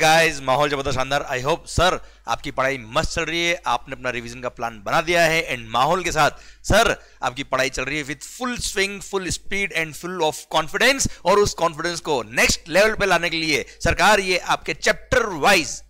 Guys माहौल जबरदस्त शानदार आई होप सर आपकी पढ़ाई मस्त चल रही है आपने अपना रिवीजन का प्लान बना दिया है एंड माहौल के साथ सर आपकी पढ़ाई चल रही है with full swing full speed and full of confidence और उस कॉन्फिडेंस को नेक्स्ट लेवल पे लाने के लिए सरकार ये आपके chapter wise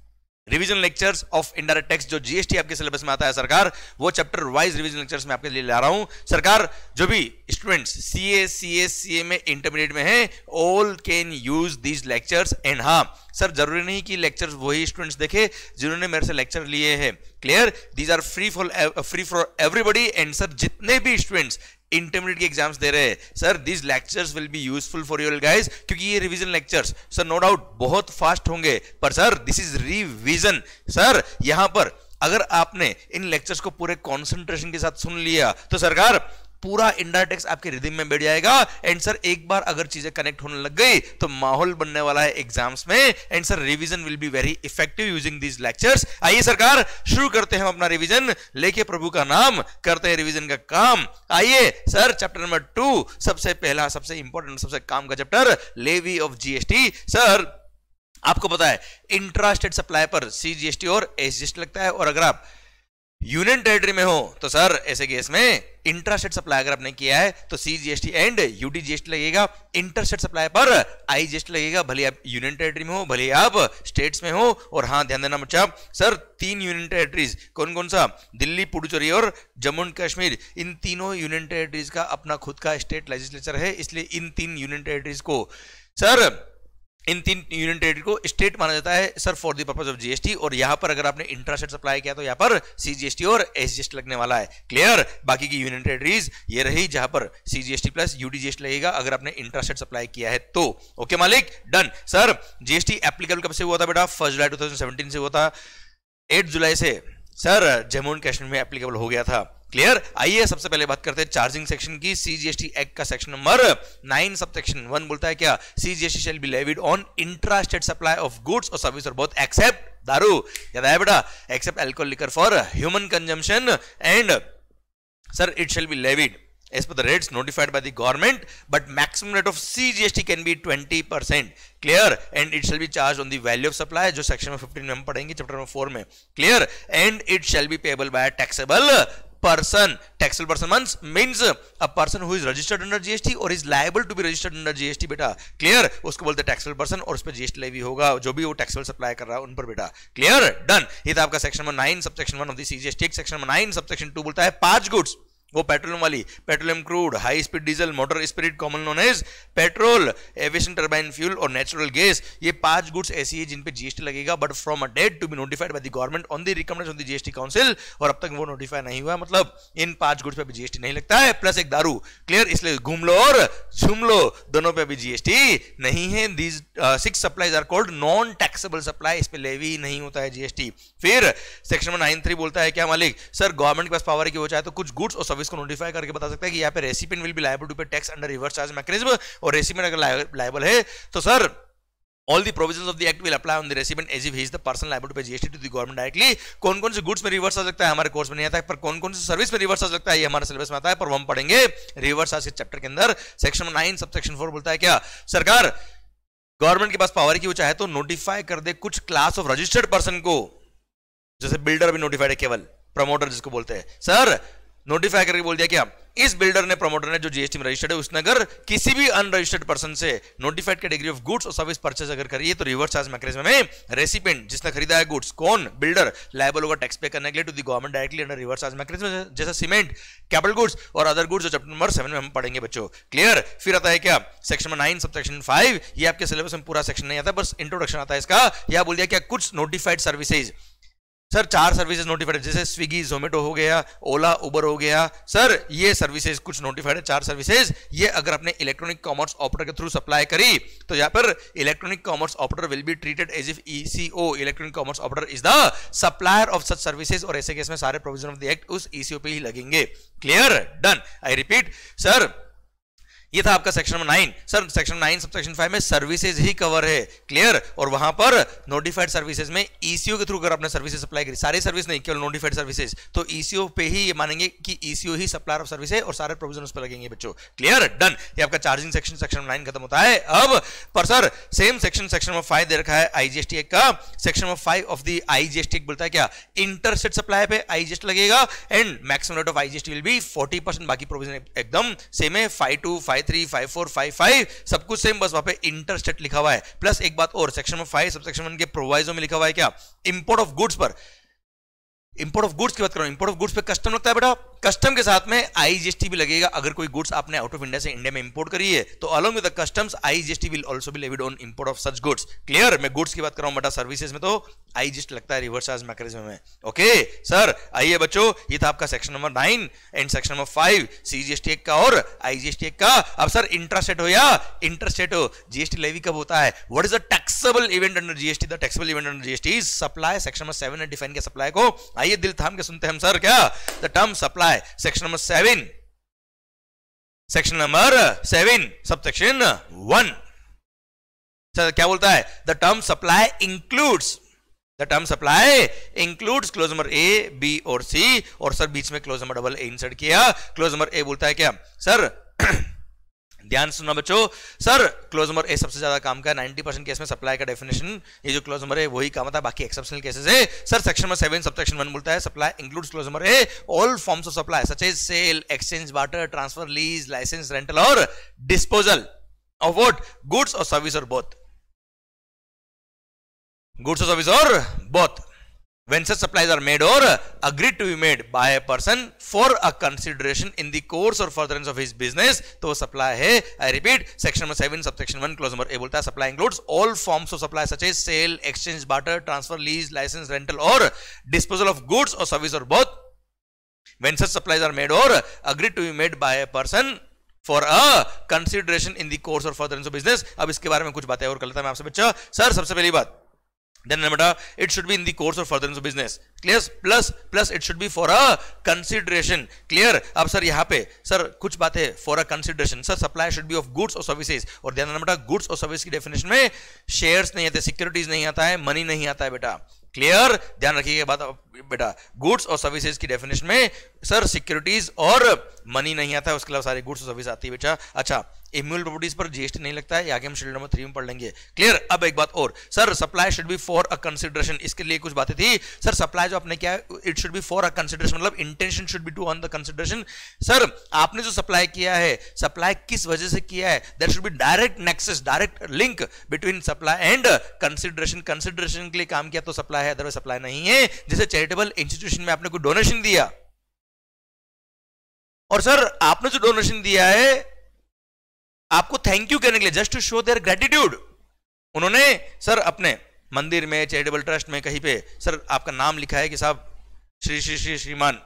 revision lectures of indirect tax जो जीएसटी आपके सिलेबस में आता है सरकार वो चैप्टर वाइज रिवीजन लेक्चर्स में आपके लिए ला रहा हूं सरकार जो भी स्टूडेंट्स सीए सीएस सीए में इंटरमीडिएट में है all can use these lectures and हां सर जरूरी नहीं कि लेक्चर्स वही स्टूडेंट्स देखे जिन्होंने मेरे से लेक्चर लिए हैं clear these are free for free for everybody and sir जितने भी स्टूडेंट्स इंटरमीडिएट के एग्जाम्स दे रहे हैं sir this lectures will be useful for your guys क्योंकि ये revision lectures sir no doubt बहुत फास्ट होंगे पर sir this is revision sir यहां पर अगर आपने इन लेक्चर्स को पूरे कॉन्सेंट्रेशन के साथ सुन लिया तो सरकार पूरा इंडाटेक्स आपके रिदिम में बैठ जाएगा एंड सर एक बार अगर चीजें कनेक्ट होने लग गई तो माहौल बनने वाला है एग्जाम्स में and sir revision will be very effective using these lectures आइए सरकार शुरू करते हैं अपना रिविजन लेके प्रभु का नाम करते हैं रिविजन का काम आइए सर चैप्टर नंबर टू सबसे पहला सबसे इंपॉर्टेंट सबसे काम का chapter levy of GST sir आपको पता है इंट्रास्टेड सप्लाई पर सीजीएसटी और एसजीएसटी लगता है और अगर आप यूनियन टेरिटरी में हो तो सर ऐसे केस में इंटरस्टेट सप्लाई अगर आपने किया है तो सी एंड यूटी जीएसटी लगेगा इंटरस्टेट सप्लाई पर आई लगेगा भले आप यूनियन टेरिटरी में हो भले आप स्टेट्स में हो और हाँ ध्यान देना बच्चा सर तीन यूनियन टेरिटरीज कौन कौन सा दिल्ली पुडुचेरी और जम्मू एंड कश्मीर इन तीनों यूनियन टेरिटरीज का अपना खुद का स्टेट लेजिस्लेचर है इसलिए इन तीन यूनियन टेरिटरीज को सर इन तीन यूनियन टेरिटरी को स्टेट माना जाता है sir for the purpose of GST और यहां पर अगर आपने इंट्रास्टेट सप्लाई किया तो यहां पर सीजीएसटी और एसजीएसटी लगने वाला है क्लियर बाकी की यूनियन टेरिटरीज ये रही जहां पर सीजीएसटी प्लस यूडीजीएसटी लगेगा अगर आपने इंट्रास्टेट सप्लाई किया है तो ओके मालिक डन सर जीएसटी एप्लीकेबल कब से हुआ था बेटा फर्स्ट जुलाई टू से हुआ था एट जुलाई से सर जम्मू एंड कश्मीर में एप्लीकेबल हो गया था क्लियर आइए सबसे पहले बात करते हैं चार्जिंग सेक्शन की सीजीएसटी एक्ट का section number nine sub section one बोलता है क्या CGST shall be levied on intra state supply of goods और सर्विस और बोथ एक्सेप्ट दारू याद आया बेटा except alcohol liquor for human consumption and sir it shall be levied as per the rates notified notified the government but maximum rate of CGST can be twenty percent clear and it shall be charge on the value of supply जो section में fifteen में हम पढ़ेंगे chapter में four में clear and it shall be payable by taxable person. Taxable person means, means a person who is registered under GST or is liable to be registered under GST beta clear usko bolte taxable person aur us pe GST levy hoga jo bhi wo taxable supply kar raha है उन पर बेटा clear done ye tha aapka section number 9 subsection 1 of the CGST section number 9 subsection 2 bolta hai पांच goods वो petroleum वाली petroleum crude high speed diesel motor spirit common known as petrol aviation turbine fuel और natural gas ये पांच goods ऐसी है जिन पे जीएसटी लगेगा but from a date to be notified by the government on the recommendation of the GST council और अब तक वो नोटिफाई नहीं हुआ मतलब इन पांच गुड्स पे भी जीएसटी नहीं लगता है प्लस एक दारू क्लियर इसलिए घूम लो और छुम लो दोनों पे भी जीएसटी नहीं है these six supplies are called non taxable supply इस पे लेवी नहीं होता है जीएसटी फिर सेक्शन 193 बोलता है क्या मालिक सर गवर्नमेंट के पास पावर है कि वो चाहे तो कुछ गुड्स और सर्विस को नोटिफाई करके बता सकता है कि यहाँ पे recipient will be liable to pay tax under reverse charge mechanism और रेसिपेंट अगर लाइबल है तो sir all the provisions of the act will apply on the recipient as if he is the person liable to pay GST to the government directly कौन कौन से goods में reverse आ सकता है हमारे कोर्स में नहीं आता है पर कौन कौन से सर्विस में रिवर्स आ सकता है ये हमारे सिलेबस में आता है पर हम पढ़ेंगे रिवर्स आज के चैप्टर के अंदर section nine sub section four बोलता है क्या सरकार गवर्नमेंट के पास पावर की वो चाहे तो नोटिफाई कर दे कुछ क्लास ऑफ रजिस्टर्ड पर्सन को जैसे बिल्डर भी नोटिफाइड है केवल प्रमोटर जिसको बोलते हैं सर नोटिफाई करके बोल दिया क्या हाँ, इस बिल्डर ने प्रमोटर ने जो जीएसटी में रजिस्टर्ड है उसने अगर किसी भी अनरजिस्टर्ड पर्सन से नोटिफाइड कैटेगरी ऑफ गुड्स और सर्विस परचेज अगर करिए तो रिवर्स चार्ज मैकेनिज्म में रेसिपेंट जिसने खरीदा है गुड्स कौन बिल्डर लाइबल होगा टैक्स पे करने के लिए to the government directly under reverse charge mechanism जैसा सीमेंट कैपिटल गुड्स और अदर गुड्स जो चैप्टर नंबर सेवन में हम पढ़ेंगे बच्चों क्लियर फिर आता है क्या section nine sub section five ये आपके सिलेबस में पूरा सेक्शन नहीं आता बस इंट्रोडक्शन आता है इसका यह बोल दिया क्या कुछ नोटिफाइड सर्विसेज सर चार सर्विसेज नोटिफाइड है जैसे स्विगी जोमेटो हो गया ओला उबर हो गया सर ये सर्विसेज कुछ नोटिफाइड है चार सर्विसेज ये अगर आपने इलेक्ट्रॉनिक कॉमर्स ऑपरेटर के थ्रू सप्लाई करी तो यहाँ पर electronic commerce operator will be treated as if ECO electronic commerce operator is the supplier of such services और ऐसे केस में सारे प्रोविजन ऑफ द एक्ट उस ईसीओ e पे ही लगेंगे clear done I repeat sir ये था आपका section number nine sir section nine sub section five में सर्विसेज ही कवर है क्लियर और वहां पर नोटिफाइड सर्विसेज में ईसीओ e के थ्रू अगर आपने सर्विसेज सप्लाई करी सारी सर्विस नहीं केवल नोटिफाइड सर्विसेज तो ईसीओ e पे ही ये मानेंगे कि ईसीओ e ही सप्लायर ऑफ सर्विस है और सारे प्रोविजन उस पर लगेंगे बच्चों क्लियर डन ये आपका चार्जिंग सेक्शन सेक्शन नाइन खत्म होता है अब पर sir same section section number five दे रखा है आईजीएसटी का section number five of the IGST बोलता है क्या इंटरसेट सप्लाई पे आईजीएस लगेगा and maximum rate of IGST will be forty बाकी प्रोविजन एकदम सेम है five two five five three five four five five सब कुछ सेम बस वहां पे इंटरस्टेट लिखा हुआ है प्लस एक बात और सेक्शन में फाइव सब सेक्शन वन के प्रोवाइजो में लिखा हुआ है क्या इंपोर्ट ऑफ गुड्स पर इंपोर्ट ऑफ गुड्स की बात करो इंपोर्ट ऑफ गुड्स पे कस्टम लगता है बेटा कस्टम के साथ में आईजीएसटी भी लगेगा अगर कोई गुड्स आपने आउट ऑफ इंडिया से इंडिया में इंपोर्ट करी है तो along with the customs IGST will also be levied on import of such goods clear मैं गुड्स की बात कर रहा हूं बटा सर्विसेज में तो आईजीएसटी लगता है रिवर्स चार्ज मैकेनिज्म में ओके सर आइए बच्चों ये था आपका section number 9 and section number 5 CGST का और आईजीएसटी का अब सर इंट्रास्टेट हो या इंटरस्टेट हो जीएसटी लेवी कब होता है what is the taxable event under GST the taxable event under GST is supply section number 7 ने डिफाइन किया सप्लाई को आइए दिल थाम के सुनते हैं हम सर क्या द टर्म सप्लाई है section number seven section number seven sub section one sir क्या बोलता है the term supply includes the term supply includes clause number A B और सी और सर बीच में clause number double A insert किया clause number A बोलता है क्या सर ध्यान सुनना बच्चो सर क्लोज नंबर ए सबसे ज्यादा काम का 90 परसेंट केस में सप्लाई का डेफिनेशन ये जो क्लोज नंबर है वही काम होता है बाकी एक्सेप्शनल केसेस है sir section number seven sub section one बोलता है supply includes clause number A all forms of supply such as sale exchange barter transfer lease licence rental or disposal of what goods और service और both goods और service और both when such supplies are made or agreed to be made by a person for a consideration in the course or furtherance of his business तो supply है I repeat section number seven subsection one clause number a बोलता है supply includes all forms of supply such as sale exchange barter transfer lease license rental or disposal of goods or service or both when such supplies are made or agreed to be made by a person for a consideration in the course or for business अब इसके बारे में कुछ बातें और कर लेता मैं आपसे बच्चा सर सबसे पहली बात then namata it should be in the course of furtherance of business clear plus plus it should be for a consideration clear ab sir yaha pe sir kuch baat hai for a consideration sir supply should be of goods or services aur dhyan namata goods or service ki definition mein shares nahi aate securities nahi aata hai money nahi aata hai beta clear ध्यान रखिएगा बात बेटा goods और services की definition में sir securities और money नहीं आता है उसके अलावा सारे गुड्स और सर्विस आती है बेटा अच्छा इम्यूल प्रॉपर्टीज पर जीएसटी नहीं लगता है आगे हम शेड्यूल नंबर थ्री में पढ़ लेंगे क्लियर अब एक बात और sir supply should be for a consideration इसके लिए कुछ बातें थी सर सप्लाई जो आपने किया it should be for a consideration मतलब intention should be to on the consideration sir आपने जो सप्लाई किया है सप्लाई किस वजह से किया है there should be direct nexus direct link between supply and consideration consideration के लिए काम किया तो सप्लाई है अदरवाइज सप्लाई नहीं है जैसे चैरिटेबल इंस्टीट्यूशन में आपने कोई डोनेशन दिया और सर आपने जो डोनेशन दिया है आपको थैंक यू कहने के लिए just to show their gratitude उन्होंने सर अपने मंदिर में चैरिटेबल ट्रस्ट में कहीं पे सर आपका नाम लिखा है कि साहब श्री श्री श्री श्रीमान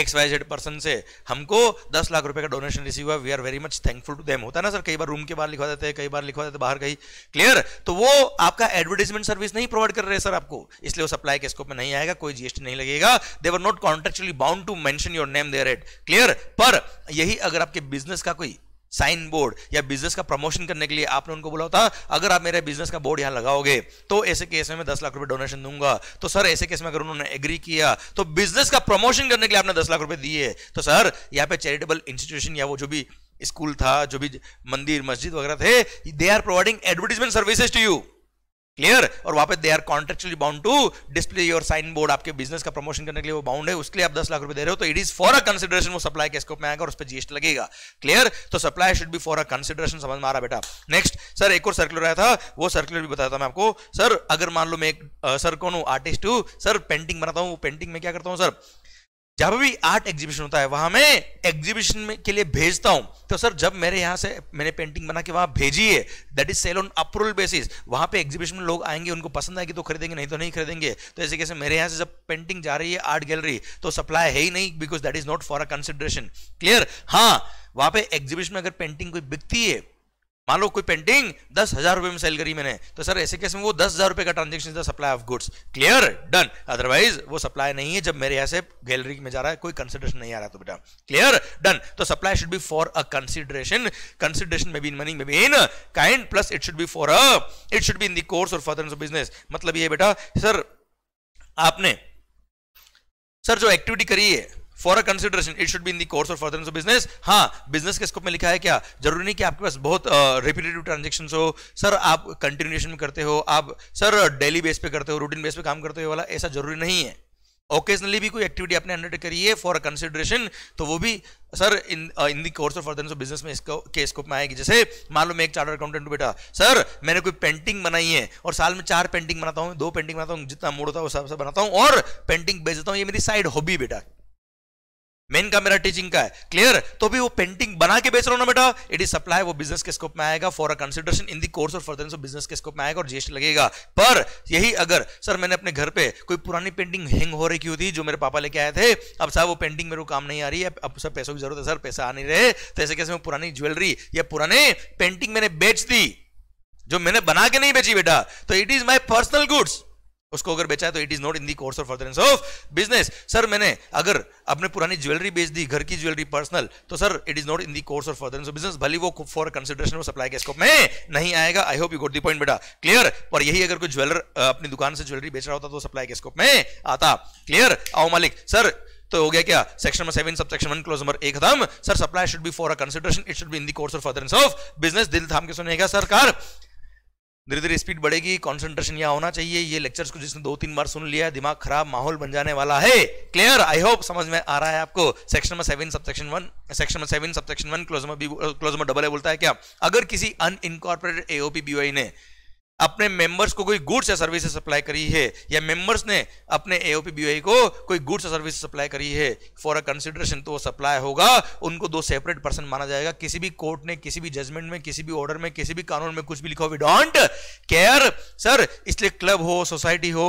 एक्स वाई जेड पर्सन से हमको दस लाख रुपए का डोनेशन रिसीव हुआ we are very much thankful to them होता है ना सर कई बार रूम के बाहर लिखवा देते हैं कई बार लिखवा देते बाहर कहीं क्लियर तो वो आपका एडवर्टीजमेंट सर्विस नहीं प्रोवाइड कर रहे सर आपको इसलिए वो सप्लाई के स्कोप में नहीं आएगा कोई जीएसटी नहीं लगेगा they were not contractually bound to mention your name there at clear पर यही अगर आपके बिजनेस का कोई साइन बोर्ड या बिजनेस का प्रमोशन करने के लिए आपने उनको बोला होता अगर आप मेरे बिजनेस का बोर्ड यहां लगाओगे तो ऐसे केस में मैं दस लाख रुपए डोनेशन दूंगा तो सर ऐसे केस में अगर उन्होंने एग्री किया तो बिजनेस का प्रमोशन करने के लिए आपने दस लाख रुपए दिए तो सर यहाँ पे चैरिटेबल इंस्टीट्यूशन या वो जो भी स्कूल था जो भी मंदिर मस्जिद वगैरह थे they are providing advertisement services to you clear और वहां पे they are contractually bound to display your sign board आपके बिजनेस का प्रमोशन करने के लिए वो बाउंड है उसके लिए आप दस लाख रुपए दे रहे हो तो it is for a consideration वो सप्लाई के स्कोप में आएगा और उस पर जीएसटी लगेगा क्लियर तो supply should be for a consideration समझ में आ रहा बेटा नेक्स्ट सर एक और सर्कुलर आया था वो सर्कुलर भी बताया था मैं आपको सर अगर मान लो मैं एक आ, सर कौन हूँ आर्टिस्ट हूँ सर पेंटिंग बनाता हूँ पेंटिंग में क्या करता हूँ सर जब भी आर्ट एग्जीबिशन होता है वहां मैं एग्जीबिशन में के लिए भेजता हूं तो सर जब मेरे यहाँ से मैंने पेंटिंग बना के वहां भेजी है that is sale on approval basis वहां पे एग्जीबिशन में लोग आएंगे उनको पसंद आएगी तो खरीदेंगे नहीं तो नहीं खरीदेंगे तो ऐसे कैसे मेरे यहाँ से जब पेंटिंग जा रही है आर्ट गैलरी तो सप्लाई है ही नहीं because that is not for a consideration clear हाँ वहां पे एग्जीबिशन में अगर पेंटिंग कोई बिकती है मान लो कोई पेंटिंग दस हजार रुपए में सेल करी मैंने तो सर ऐसे केस में वो दस हजार रुपए का transaction supply of goods clear done otherwise वो सप्लाई नहीं है जब मेरे यहाँ से गैलरी में जा रहा है कोई कंसिडरेशन नहीं आ रहा तो बेटा क्लियर डन तो supply should be for a consideration consideration में बी इन मनी में be in kind plus it should be for a it should be in the course or further business मतलब ये बेटा सर आपने sir जो activity करी है for a consideration it should be in the course of further business हाँ business के scope में लिखा है क्या जरूरी नहीं कि आपके पास बहुत रिपीटेटिव ट्रांजेक्शन हो सर आप कंटिन्यूएशन में करते हो आप सर डेली बेस पे करते हो रूटीन बेस पे काम करते हो वाला ऐसा जरूरी नहीं है ओकेजनली भी कोई एक्टिविटी आपने अंडरटेक करी है फॉर अ कंसिडरेशन तो वो भी sir in in the course of further business में इसको के स्कोप में आएगी जैसे मान लो मैं एक चार्टर अकाउंटेंट बेटा सर मैंने कोई पेंटिंग बनाई है और साल में चार पेंटिंग बनाता हूँ दो पेंटिंग बनाता हूँ जितना मूड होता है वो सब बनाता हूँ और पेंटिंग बेच देता हूँ ये मेरी साइड हॉबी बेटा मेन का मेरा टीचिंग का है क्लियर तो भी वो पेंटिंग बना के बेच रहा हूं ना बेटा इट इज सप्लाई वो बिजनेस के स्कोप में आएगा for a consideration in the course or further business के स्कोप में आएगा और जीएसटी लगेगा पर यही अगर सर मैंने अपने घर पे कोई पुरानी पेंटिंग हैंग हो रही थी जो मेरे पापा लेके आए थे अब साहब वो पेंटिंग मेरे को काम नहीं आ रही है अब सर पैसों की जरूरत है सर पैसा आ नहीं रहे तो ऐसे कैसे मैं पुरानी ज्वेलरी या पुराने पेंटिंग मैंने बेच दी जो मैंने बना के नहीं बेची बेटा तो it is my personal goods उसको अगर बेचा है तो it is not in the course of furtherance of business sir मैंने अगर अपने पुरानी ज्वेलरी बेच दी घर की ज्वेलरी पर्सनल तो sir it is not in the course of furtherance of business भले वो फॉर कंसिडरेशन सप्लाई के स्कोप में नहीं आएगा I hope you got the point बेटा क्लियर पर यही अगर कोई ज्वेलर अपनी दुकान से ज्वेलरी बेच रहा होता तो सप्लाई के स्कोप में आता क्लियर आओ मालिक सर तो हो गया क्या section number seven sub section one clause number एक खत्म sir supply should be for a consideration it should be in the course of furtherance of business दिल थाम के सुनेगा सरकार धीरे धीरे स्पीड बढ़ेगी कॉन्सेंट्रेशन यहाँ होना चाहिए ये लेक्चर्स को जिसने दो तीन बार सुन लिया दिमाग खराब माहौल बन जाने वाला है क्लियर आई होप समझ में आ रहा है आपको section number seven section one section number seven section one clause clause double है बोलता है क्या अगर किसी अनइनकॉर्पोरेटेड एओपी बीवाई ने अपने मेंबर्स को कोई गुड्स या सर्विसेज सप्लाई करी है या मेंबर्स ने अपने एओपी बीओई को कोई गुड्स या सर्विस सप्लाई करी है फॉर अ कंसिडरेशन तो वो सप्लाई होगा उनको दो सेपरेट पर्सन माना जाएगा किसी भी कोर्ट ने किसी भी जजमेंट में किसी भी ऑर्डर में किसी भी कानून में कुछ भी लिखा हो वी डोंट केयर सर इसलिए क्लब हो सोसाइटी हो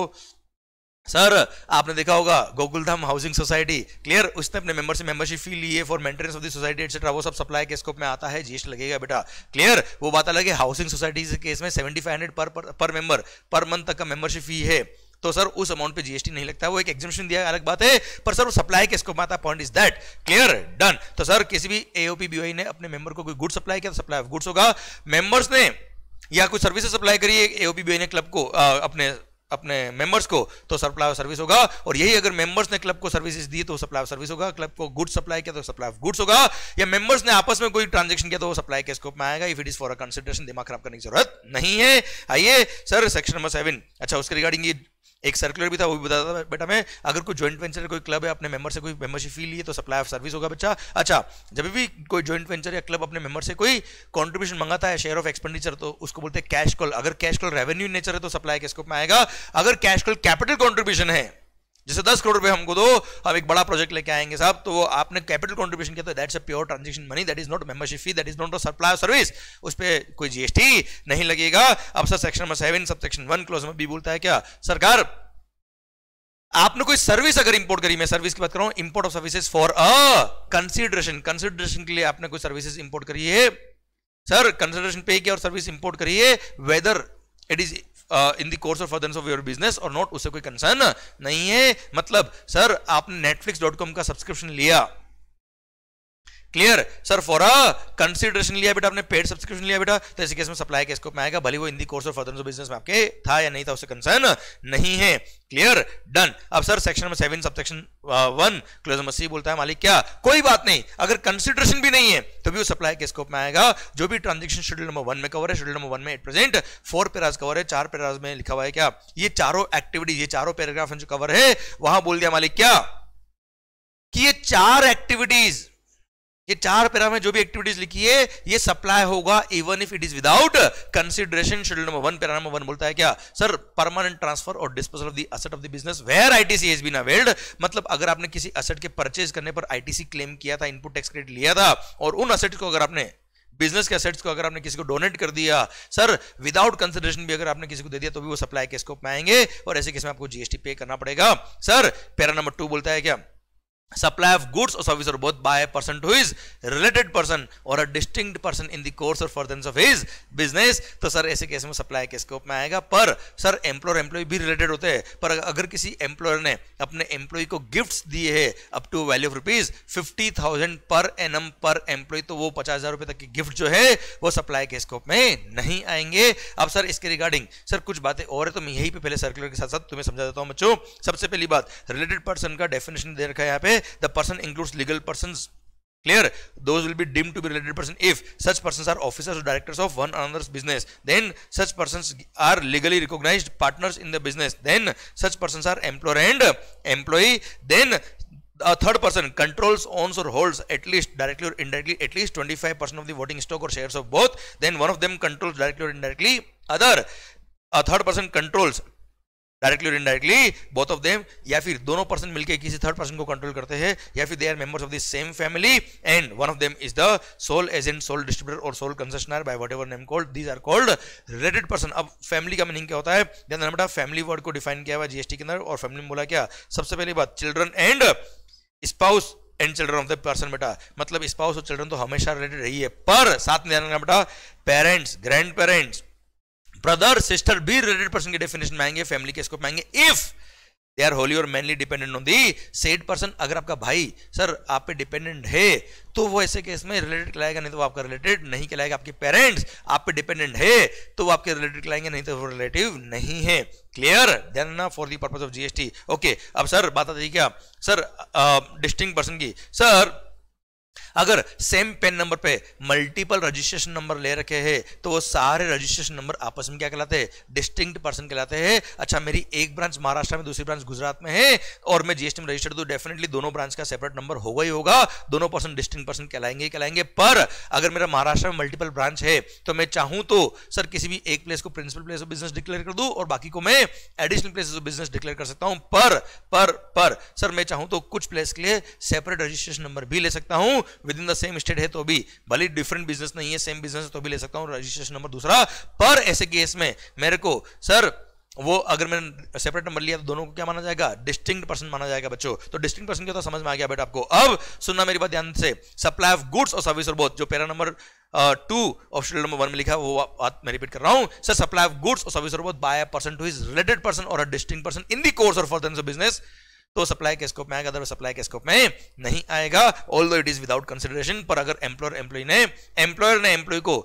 सर आपने देखा होगा गोकुलधाम हाउसिंग सोसाइटी क्लियर उसने अपने मेंबर से मेंबरशिप फी ली है for maintenance of the society etcetera वो सब सप्लाई के स्कोप में आता है जीएसटी लगेगा बेटा क्लियर वो बात अलग है हाउसिंग सोसाइटी केस में सेवेंटी फाइव हंड्रेड पर पर मेंबर पर मंथ तक का मेंबरशिप फी है तो सर उस अमाउंट पे जीएसटी नहीं लगता वो एक एग्जामेशन दिया अलग बात है पर सर वो सप्लाई के स्कोप में आता point is that clear done तो सर किसी भी एओपी बीओ e ने अपने मेंबर को कोई गुड सप्लाई किया सप्लाई ऑफ गुड्स होगा मेंबर्स ने या कुछ सर्विसेज सप्लाई करी एओपी बीओ e ने क्लब को आ, अपने अपने मेंबर्स को तो सप्लाई ऑफ सर्विस होगा और यही अगर मेंबर्स ने क्लब को सर्विसेज दी तो सप्लाई ऑफ सर्विस होगा क्लब को गुड्स सप्लाई किया तो सप्लाई ऑफ गुड्स होगा या मेंबर्स ने आपस में कोई ट्रांजेक्शन किया तो वो सप्लाई के स्कोप में आएगा if it is for a consideration दिमाग खराब करने की जरूरत नहीं है आइए सर सेक्शन नंबर सेवन अच्छा उसके रिगार्डिंग एक सर्कुलर भी था वो भी बताता था बेटा मैं अगर कोई ज्वाइंट वेंचर कोई क्लब है अपने मेंबर से कोई मेंबरशिप फी ली तो सप्लाई ऑफ सर्विस होगा बच्चा अच्छा जब भी कोई ज्वाइंट वेंचर या क्लब अपने मेंबर से कोई कॉन्ट्रीब्यूशन मंगाता है शेयर ऑफ एक्सपेंडिचर तो उसको बोलते हैं कैश कॉल अगर कैश कॉल रेवेन्यू नेचर है तो सप्लाई के स्कोप में आएगा अगर कैश कॉल कैपिटल कॉन्ट्रीब्यूशन है जैसे दस करोड़ रुपए हमको दो हम एक बड़ा प्रोजेक्ट लेके आएंगे साहब तो वो आपने कैपिटल कॉन्ट्रीब्यूशन किया तो that's a pure transaction money that is not membership fee that is not supply of service उस पर कोई जीएसटी नहीं लगेगा अब sir section number seven sub section one clause में भी बोलता है क्या सरकार आपने कोई सर्विस अगर इंपोर्ट करी मैं सर्विस की बात कर रहा हूं import of services for a consideration consideration के लिए आपने कोई सर्विसेज इंपोर्ट करी है सर कंसिडरेशन पे किया और सर्विस इंपोर्ट करी है whether it is in the course or of your business or not उससे कोई कंसर्न नहीं है मतलब सर आपने नेटफ्लिक्स डॉट कॉम का सब्सक्रिप्शन लिया clear sir for a consideration लिया बेटा आपने पेड सब्सक्रिप्शन लिया बेटा तो इसी केस में सप्लाई के स्कोप में आएगा भले वो in the course or further business में आपके था या नहीं था उससे कंसर्न नहीं है क्लियर डन अब sir section number seven sub section one clause number C बोलता है मालिक क्या कोई बात नहीं अगर कंसिडरेशन भी नहीं है तो भी वो सप्लाई के स्कोप में आएगा जो भी ट्रांजेक्शन शेड्यूल नंबर वन में कवर है शेड्यूल नंबर वन में at present four paras cover है चार पेराज में लिखा हुआ है क्या ये चारों एक्टिविटीज ये चारों पैराग्राफ जो कवर है वहां बोल दिया मालिक क्या कि ये चार एक्टिविटीज ये चार पैरा में जो भी एक्टिविटीज लिखी है ये सप्लाई होगा even if it is without consideration schedule number one para number one बोलता है क्या sir permanent transfer or disposal of the asset of the business where ITC has been availed मतलब अगर आपने किसी असेट के परचेज करने पर आईटीसी क्लेम किया था इनपुट टैक्स क्रेडिट लिया था और उन असेट को अगर आपने बिजनेस के असेट्स को अगर आपने किसी को डोनेट कर दिया सर विदाउट कंसिडरेशन भी अगर आपने किसी को दे दिया तो भी वो सप्लाई केस को पाएंगे और ऐसे केस में आपको जीएसटी पे करना पड़ेगा सर पैरा नंबर टू बोलता है क्या सप्लाई ऑफ गुड्स और सर्विस और both by person to his related person और a distinct person in the course or or of his business तो सर ऐसे केस में सप्लाई के स्कोप में आएगा पर सर एम्प्लॉयर एम्प्लॉय भी रिलेटेड होते हैं पर अगर किसी एम्प्लॉयर ने अपने एम्प्लॉय को गिफ्ट दिए है up to value of rupees fifty thousand per annum per employee तो वो पचास हजार रुपए तक की गिफ्ट जो है वो सप्लाई के स्कोप में नहीं आएंगे अब सर इसके रिगार्डिंग सर कुछ बातें और है तो मैं यही पे पहले सर्कुलर के साथ साथ तुम्हें समझा देता हूँ बच्चों सबसे पहली बात रिलेटेड पर्सन का डेफिनेशन दे रखा है यहाँ पे the person includes legal persons clear those will be deemed to be related person if such persons are officers or directors of one another's business then such persons are legally recognized partners in the business then such persons are employer and employee then a third person controls owns or holds at least directly or indirectly at least 25% of the voting stock or shares of both then one of them controls directly or indirectly other a third person controls directly or indirectly both of them या फिर दोनों person मिलकर किसी third person को control करते हैं या फिर they are members of the same family and one of them is the sole agent sole distributor or sole concessionaire by what name called these are called related person अब family का meaning क्या होता है ध्यान बेटा family word को define किया हुआ जीएसटी के अंदर और फैमिली में बोला क्या सबसे पहली बात children and spouse and children of the person बेटा मतलब स्पाउस और चिल्ड्रन तो हमेशा रिलेटेड रही है पर साथ में ध्यान रखना बेटा parents grandparents brother sister be related person की डेफिनेशन में आएंगे फैमिली के स्कोप में आएंगे if they are wholly or mainly dependent on the said person अगर आपका भाई सर आप पे डिपेंडेंट है तो वो ऐसे केस में रिलेटेड कहलाएगा नहीं तो वो आपका रिलेटेड नहीं कहलाएगा आपके पेरेंट्स आप पे डिपेंडेंट है तो वो आपके रिलेटेड कहलाएंगे नहीं तो वो रिलेटिव नहीं है क्लियर देन ना for the purpose of GST okay अब सर बात आती क्या सर डिस्टिंग पर्सन की सर अगर सेम पेन नंबर पे मल्टीपल रजिस्ट्रेशन नंबर ले रखे हैं तो वो सारे रजिस्ट्रेशन नंबर आपस में क्या कहलाते हैं डिस्टिंग पर्सन कहलाते हैं अच्छा मेरी एक ब्रांच महाराष्ट्र में दूसरी ब्रांच गुजरात में है और मैं जीएसटी में रजिस्टर्ड हूँ डेफिनेटली तो दोनों ब्रांच का सेपरेट नंबर होगा ही होगा दोनों पर्सन डिस्टिंग पर्सन कहलाएंगे ही कहलाएंगे पर अगर मेरा महाराष्ट्र में मल्टीपल ब्रांच है तो मैं चाहूँ तो सर किसी भी एक प्लेस को principal place of business declare कर दूँ और बाकी को मैं additional place of business declare कर सकता हूँ पर पर पर सर मैं चाहूँ तो कुछ प्लेस के लिए सेपरेट रजिस्ट्रेशन नंबर भी ले सकता हूँ within the same state है तो भी भले डिफरेंट बिजनेस नहीं है सेम बिजनेस तो भी ले सकता हूँ रजिस्ट्रेशन नंबर दूसरा पर ऐसे केस में मेरे को सर वो अगर मैंने सेपरेट नंबर लिया तो दोनों को क्या माना जाएगा डिस्टिंग पर्सन माना जाएगा बच्चों तो डिस्टिंग पर्सन क्या समझ में आ गया बेटा आपको अब सुनना मेरी बात ध्यान से सप्लाई ऑफ गुड्स और सर्विस और बोथ जो para number two option number one में लिखा वो बात मैं रिपीट कर रहा हूं सर सप्लाई ऑफ गुड्स और सर्विस और both by person to his related person और a distinct person in the course or for business तो सप्लाई के स्कोप में आएगा अदरवाइज सप्लाई के स्कोप में नहीं आएगा ऑल दो इट इज विदाउट कंसिडरेशन पर अगर एम्प्लॉयर एम्प्लॉय ने एम्प्लॉयर ने एम्प्लॉय को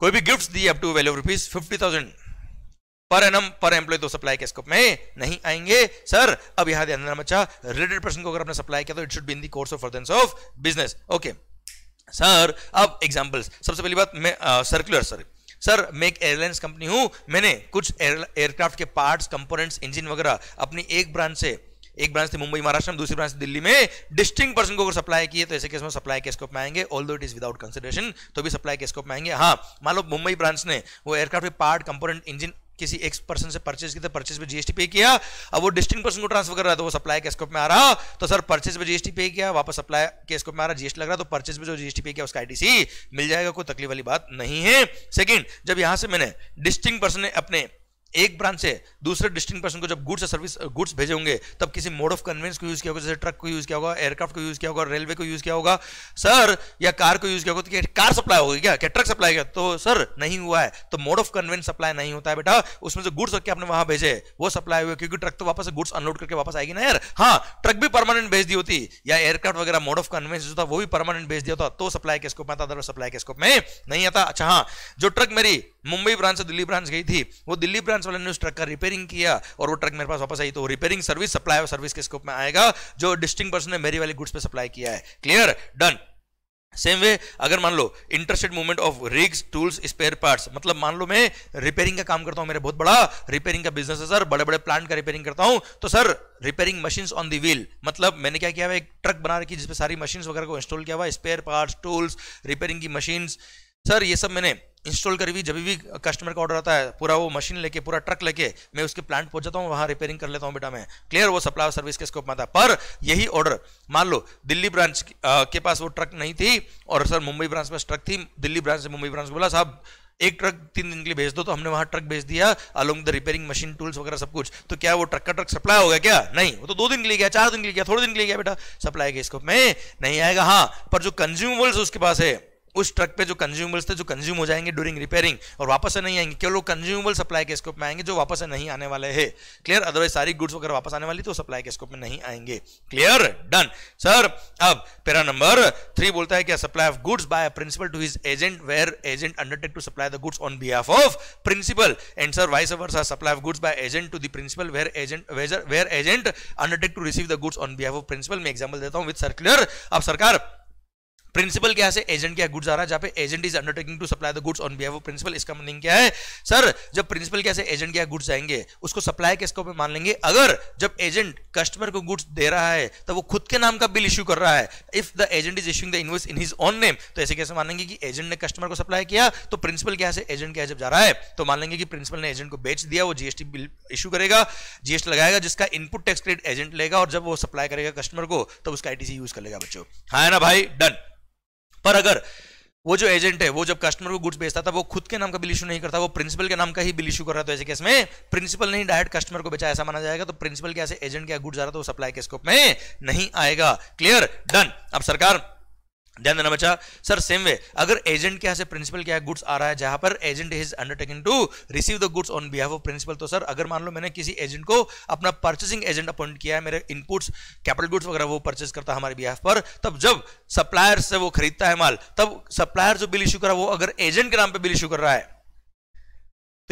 कोई भी गिफ्ट दी up to value rupees fifty thousand per annum per employee तो सप्लाई के स्कोप में नहीं आएंगे सर अब यहां ध्यान देना बच्चा रिलेटेड पर्सन को अगर आपने सप्लाई किया तो it should be in the course of furtherance of business okay sir अब एग्जांपल्स सबसे पहली बात मैं सर्कुलर uh, सर सर मैं एक एयरलाइंस कंपनी हूं मैंने कुछ एयरक्राफ्ट के पार्ट्स कंपोनेंट्स इंजन वगैरह अपनी एक ब्रांच से एक ब्रांच से मुंबई महाराष्ट्र में दूसरी ब्रांच दिल्ली में डिस्टिंग पर्सन को अगर सप्लाई किए तो ऐसे केस में सप्लाई के स्कोप पाएंगे ऑल दो इट इज विदाउट कंसिडरेशन तो भी सप्लाई के स्कोप में आएंगे हाँ मान लो मुंबई ब्रांच ने वो एयरक्राफ्ट के पार्ट कंपोनेंट इंजन किसी एक्स पर्सन से परचेज की तो परचेज में जीएसटी पे किया अब वो डिस्टिंग पर्सन को ट्रांसफर कर रहा था तो वो सप्लाई के स्कोप में आ रहा तो सर परचेज में जीएसटी पे किया वापस सप्लाई के स्कोप में आ रहा जीएसटी लग रहा तो परचेज में जो जीएसटी पे किया उसका आईटीसी मिल जाएगा कोई तकलीफ वाली बात नहीं है सेकंड जब यहां से मैंने डिस्टिंग पर्सन ने अपने एक ब्रांच से दूसरे डिस्टिंग पर्सन को जब गुड्स सर्विस गुड्स भेजे होंगे तब किसी मोड ऑफ कन्वेंस को यूज़ किया होगा जैसे ट्रक को यूज़ किया होगा एयरक्राफ्ट को यूज़ किया होगा रेलवे को यूज़ किया होगा सर या कार को यूज़ किया होगा तो क्या कार सप्लाई होगी क्या क्या ट्रक सप्लाई किया तो सर नहीं हुआ है तो मोड ऑफ कन्वेंस सप्लाई नहीं होता है बेटा उसमें जो गुड्स रख के आपने वहां भेजे वो सप्लाई हुए क्योंकि ट्रक तो वापस गुड्स अनलोड करके वापस आएगी ना यार हाँ ट्रक भी परमानेंट भेज दी होती या एयरक्राफ्ट वगैरह मोड ऑफ कन्वेंस जो था वो भी परमानेंट भेज दिया था तो सप्लाई के स्कोप में आता सप्लाई के स्कोप में नहीं आता अच्छा हाँ जो ट्रक मेरी मुंबई ब्रांच से दिल्ली ब्रांच गई थी वो दिल्ली ब्रांच इंश्योरेंस वाले ने उस ट्रक का रिपेयरिंग किया और वो ट्रक मेरे पास वापस आई तो रिपेयरिंग सर्विस सप्लाई सर्विस के स्कोप में आएगा जो डिस्टिंग पर्सन ने मेरी वाली गुड्स पे सप्लाई किया है क्लियर डन सेम वे अगर मान लो interested movement of rigs tools spare parts मतलब मान लो मैं रिपेयरिंग का काम करता हूं मेरे बहुत बड़ा रिपेयरिंग का बिजनेस है सर बड़े बड़े प्लांट का रिपेयरिंग करता हूं तो sir repairing machine on the wheel मतलब मैंने क्या किया हुआ एक ट्रक बना रखी जिसपे सारी मशीन वगैरह को इंस्टॉल किया हुआ स्पेयर पार्ट टूल्स रिपेयरिंग की मशीन्स सर ये सब मैंने इंस्टॉल करी हुई जब भी कस्टमर का ऑर्डर आता है पूरा वो मशीन लेके पूरा ट्रक लेके मैं उसके प्लांट पहुंच जाता हूँ वहां रिपेयरिंग कर लेता हूँ बेटा मैं क्लियर वो सप्लाई सर्विस के स्कोप में आता पर यही ऑर्डर मान लो दिल्ली ब्रांच के पास वो ट्रक नहीं थी और सर मुंबई ब्रांच में ट्रक थी दिल्ली ब्रांच से मुंबई ब्रांच बोला साहब एक ट्रक तीन दिन के लिए भेज दो तो हमने वहां ट्रक भेज दिया along the repairing machine tools वगैरह सब कुछ तो क्या वो ट्रक का ट्रक सप्लाई हो गया क्या नहीं वो तो दो दिन के लिए गया चार दिन के लिए गया थोड़े दिन के लिए गया बेटा सप्लाई के स्कोप में नहीं आएगा हाँ पर जो कंज्यूमेबल्स उसके पास है उस ट्रक पे जो कंज्यूमेबल्स थे जो कंज्यूम हो जाएंगे ड्यूरिंग रिपेयरिंग और वापस से नहीं आएंगे केवल वो कंज्यूमेबल सप्लाई के स्कोप में आएंगे जो वापस से नहीं आने वाले हैं क्लियर अदरवाइज सारी गुड्स वगैरह वापस आने वाली तो सप्लाई के स्कोप में नहीं आएंगे क्लियर डन सर अब पेरा नंबर थ्री बोलता है क्या supply of goods by principal to his agent where agent undertake to supply the goods on behalf of principal and sir vice versa supply of goods by agent to the principal where agent where agent undertake to receive the goods on behalf of principal मैं example देता हूँ with circular अब सरकार principal क्या है agent क्या goods आ रहा है जहां पे agent is undertaking to supply the goods on behalf of principal इसका मीनिंग क्या है सर जब प्रिंसिपल क्या है एजेंट क्या गुड्स आएंगे उसको सप्लाई के स्कोप में मान लेंगे अगर जब एजेंट कस्टमर को गुड्स दे रहा है तो वो खुद के नाम का बिल इश्यू कर रहा है if the agent is issuing the invoice in his own name तो ऐसे कैसे मानेंगे कि एजेंट ने कस्टमर को सप्लाई किया तो प्रिंसिपल क्या है एजेंट क्या जब जा रहा है तो मान लेंगे कि प्रिंसिपल ने एजेंट को बेच दिया वो जीएसटी बिल इशू करेगा जीएसटी लगाएगा जिसका इनपुट टैक्स क्रेडिट एजेंट लेगा और जब वो सप्लाई करेगा कस्टमर को तो उसका आईटीसी यूज कर लेगा बच्चों हाँ ना भाई डन पर अगर वो जो एजेंट है वो जब कस्टमर को गुड्स बेचता था वो खुद के नाम का बिल इशू नहीं करता वो प्रिंसिपल के नाम का ही बिल इशू कर रहा था तो ऐसे केस में प्रिंसिपल नहीं डायरेक्ट कस्टमर को बेचा ऐसा माना जाएगा तो प्रिंसिपल के ऐसे एजेंट के गुड्स आ रहा वो सप्लाई के स्कोप में नहीं आएगा क्लियर डन अब सरकार ध्यान देना बच्चा सर सेम वे अगर एजेंट के यहाँ से प्रिंसिपल क्या है गुड्स आ रहा है जहां पर agent is undertaking to receive the goods on behalf of principal तो सर अगर मान लो मैंने किसी एजेंट को अपना परचेसिंग एजेंट अपॉइंट किया है मेरे इनपुट्स कैपिटल गुड्स वगैरह वो परचेस करता है हमारे बिहाफ पर तब जब सप्लायर से वो खरीदता है माल तब सप्लायर जो बिल इशू करा वो अगर एजेंट के नाम पर बिल इशू कर रहा है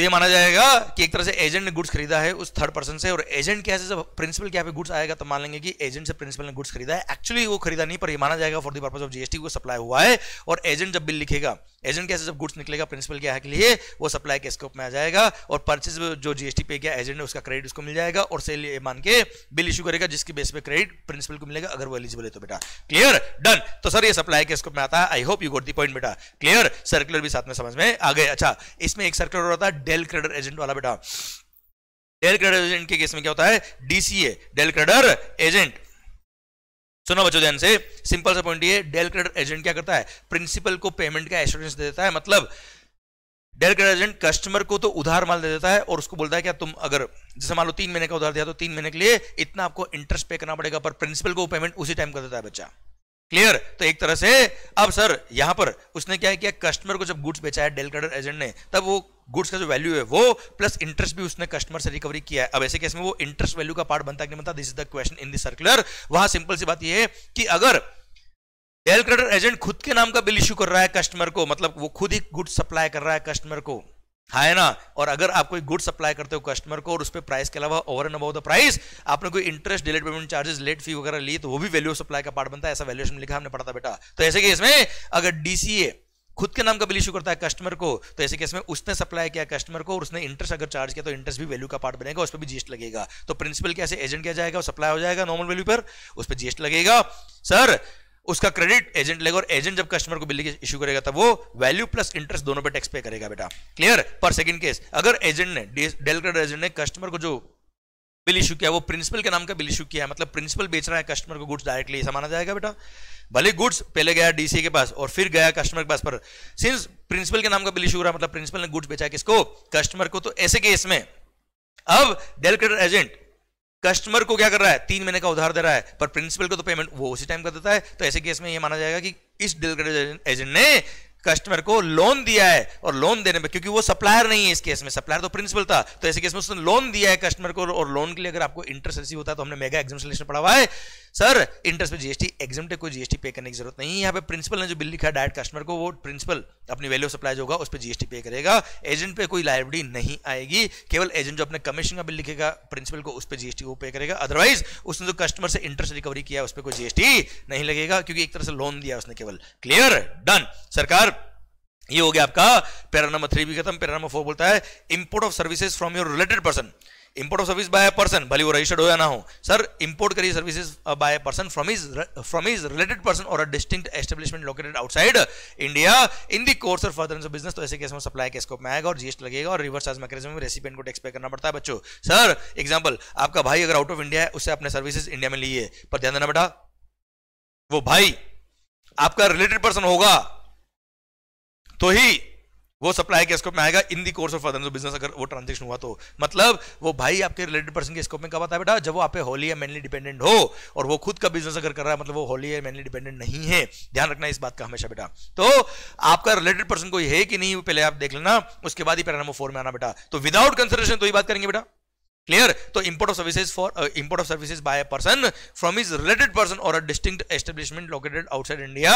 तो ये माना जाएगा कि एक तरह से एजेंट ने गुड्स खरीदा है उस थर्ड पर्सन से और एजेंट क्या है जब प्रिंसिपल क्या गुड्स आएगा तो मान लेंगे कि एजेंट से प्रिंसिपल ने गुड्स खरीदा है एक्चुअली वो खरीदा नहीं पर ये माना जाएगा for the purpose purpose of GST को सप्लाई हुआ है और एजेंट जब बिल लिखेगा एजेंट कैसे जब गुड्स निकलेगा प्रिंसिपल के लिए वो सप्लाई के स्कोप में आ जाएगा और परचेज जो जीएसटी पे किया एजेंट ने उसका क्रेडिट उसको मिल जाएगा और सेल मान के बिल इशू करेगा जिसके बेस पे क्रेडिट प्रिंसिपल को मिलेगा अगर वो एलिजिबल है तो बेटा क्लियर डन तो सर ये सप्लाई के स्कोप में आता है I hope you got the point बेटा क्लियर सर्कुलर भी साथ में समझ में आ गए अच्छा इसमें एक सर्कुलर होता है डेल क्रेडर एजेंट वाला बेटा डेल क्रेडर एजेंट के केस में क्या होता है डीसीए डेल क्रेडर एजेंट सुनो तो बच्चों ध्यान से सिंपल सा पॉइंट ये डेल क्रेडिट एजेंट क्या करता है प्रिंसिपल को पेमेंट का एश्योरेंस दे देता है मतलब डेल क्रेडिट एजेंट कस्टमर को तो उधार माल दे देता है और उसको बोलता है क्या तुम अगर जैसे मान लो तीन महीने का उधार दिया तो तीन महीने के लिए इतना आपको इंटरेस्ट पे करना पड़ेगा पर प्रिंसिपल को पेमेंट उसी टाइम कर देता है बच्चा क्लियर तो एक तरह से अब सर यहां पर उसने क्या किया कस्टमर को जब गुड्स बेचा है डेल क्रेडिट एजेंट ने तब वो गुड्स का जो वैल्यू है वो प्लस इंटरेस्ट भी उसने कस्टमर से रिकवरी किया है अब ऐसे केस में वो इंटरेस्ट वैल्यू का पार्ट बनता कि नहीं बनता this is the question in this circular वहां सिंपल सी बात यह है कि अगर डेल क्रेडिट एजेंट खुद के नाम का बिल इश्यू कर रहा है कस्टमर को मतलब वो खुद ही गुड्स सप्लाई कर रहा है कस्टमर को हाँ है ना और अगर आप कोई गुड सप्लाई करते हो कस्टमर को और उस पर प्राइस के अलावा over and above the price आपने कोई interest delayed payment charges late fee वगैरह ली तो वो भी वैल्यू सप्लाई का पार्ट बनता है ऐसा वैल्यूएशन लिखा हमने पढ़ा था बेटा तो ऐसे केस में अगर डीसीए खुद के नाम का बिल इशू करता है कस्टमर को तो ऐसे केस में उसने सप्लाई किया कस्टमर को और उसने इंटरेस्ट अगर चार्ज किया तो इंटरेस्ट भी वैल्यू का पार्ट बनेगा उस पर भी जीएसटी लगेगा तो प्रिंसिपल कैसे एजेंट किया जाएगा सप्लाई हो जाएगा नॉर्मल वैल्यू पर उस पर जीएसटी लगेगा सर उसका क्रेडिट एजेंट लेगा और एजेंट जब कस्टमर को बिल इश्यू करेगा तो वो वैल्यू प्लस इंटरेस्ट दोनों पे टैक्स पे करेगा बेटा क्लियर पर सेकंड केस अगर एजेंट ने डेल क्रेडिट एजेंट ने कस्टमर को जो बिल इशू किया वो प्रिंसिपल के नाम का बिल इशू किया है मतलब प्रिंसिपल बेच रहा है कस्टमर को गुड्स डायरेक्टली ऐसा माना जाएगा बेटा भले गुड्स पहले गया डीसी के पास और फिर गया कस्टमर के पास पर सिंस प्रिंसिपल के नाम का बिल इशू हो रहा है मतलब प्रिंसिपल ने गुड्स बेचा किसको कस्टमर को तो ऐसे केस में अब डेल क्रेडिट एजेंट कस्टमर को क्या कर रहा है तीन महीने का उधार दे रहा है पर प्रिंसिपल को तो पेमेंट वो उसी टाइम कर देता है तो ऐसे केस में ये माना जाएगा कि इस डील एजेंट ने कस्टमर को लोन दिया है और लोन देने में क्योंकि वो सप्लायर नहीं है इस केस में सप्लायर तो प्रिंसिपल था तो ऐसे केस में उसने लोन दिया है कस्टमर को और लोन के लिए अगर आपको इंटरेस्ट रिसीव होता है तो हमने मेगा एग्जाम पढ़ा हुआ है सर इंटरेस्ट पे जीएसटी एग्जाम कोई जीएसटी पे करने की जरूरत नहीं यहाँ पे प्रिंसिपल ने जो बिल लिखा डायरेक्ट कस्टमर को वो प्रिंसिपल अपनी वैल्यू सप्लाई होगा उस पर जीएसटी पे करेगा एजेंट पे कोई लाइबिलिटी नहीं आएगी केवल एजेंट जो अपने कमीशन का बिल लिखेगा प्रिंसिपल को उस पर जीएसटी वो पे करेगा अदरवाइज उसने जो कस्टमर से इंटरेस्ट रिकवरी किया उस पर कोई जीएसटी नहीं लगेगा क्योंकि एक तरह से लोन दिया उसने केवल क्लियर डन सरकार ये हो गया आपका पैरा नंबर थ्री भी खत्म पैरा नंबर फोर बोलता है import of services from your related person import of service by a person भले वो रजिस्टर्ड हो या ना हो सर इम्पोर्ट करिए services by person from is from is related person और a distinct establishment located outside India in the course of further business तो ऐसे केस में सप्लाई के स्कोप में आएगा और जीएसटी लगेगा और रिवर्स चार्ज मैकेनिज्म में रेसिपेंट को टैक्स पे करना पड़ता है बच्चों सर एग्जाम्पल आपका भाई अगर आउट ऑफ इंडिया है उससे अपने सर्विसेज इंडिया में लिए पर ध्यान देना बेटा वो भाई आपका रिलेटेड पर्सन होगा तो ही वो सप्लाई के स्कोप में आएगा in the course of other business अगर वो ट्रांजेक्शन हुआ तो मतलब वो भाई आपके रिलेटेड पर्सन के स्कोप में कब आता है बेटा जब वो आप होली या मेनली डिपेंडेंट हो और वो खुद का बिजनेस अगर कर रहा है मतलब वो होली या मेनली डिपेंडेंट नहीं है ध्यान रखना इस बात का हमेशा बेटा तो आपका रिलेटेड पर्सन कोई है कि नहीं पहले आप देख लेना उसके बाद ही पैरा नंबर फोर में आना बेटा तो विदाउट कंसिडरेशन तो ये बात करेंगे बेटा क्लियर तो import of services for import of services by a person from is related person और a distinct establishment located outside India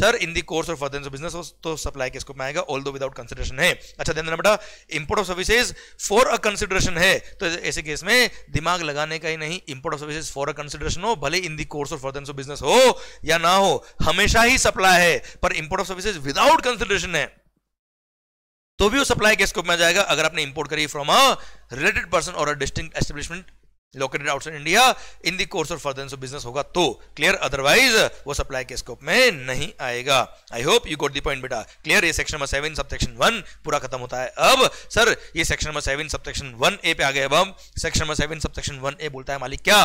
sir in the course of further business तो सप्लाई के आएगा ऑल दो विदाउट कंसिडरेशन है अच्छा ध्यान बेटा import of services for a consideration है तो ऐसे केस में दिमाग लगाने का ही नहीं import of services for a consideration हो भले in the course of further business हो या ना हो हमेशा ही सप्लाई है पर import of services without consideration है तो भी वो सप्लाई के स्कोप में जाएगा अगर आपने इंपोर्ट करी फ्रॉम अ रिलेटेड पर्सन और a distinct establishment located outside India in the course of further business होगा तो क्लियर अदरवाइज वो सप्लाई के स्कोप में नहीं आएगा I hope you got the point बेटा क्लियर ये section number seven sub section one पूरा खत्म होता है अब सर ये section number seven sub section one A पे आ गए अब हम section number seven sub section one A बोलता है मालिक क्या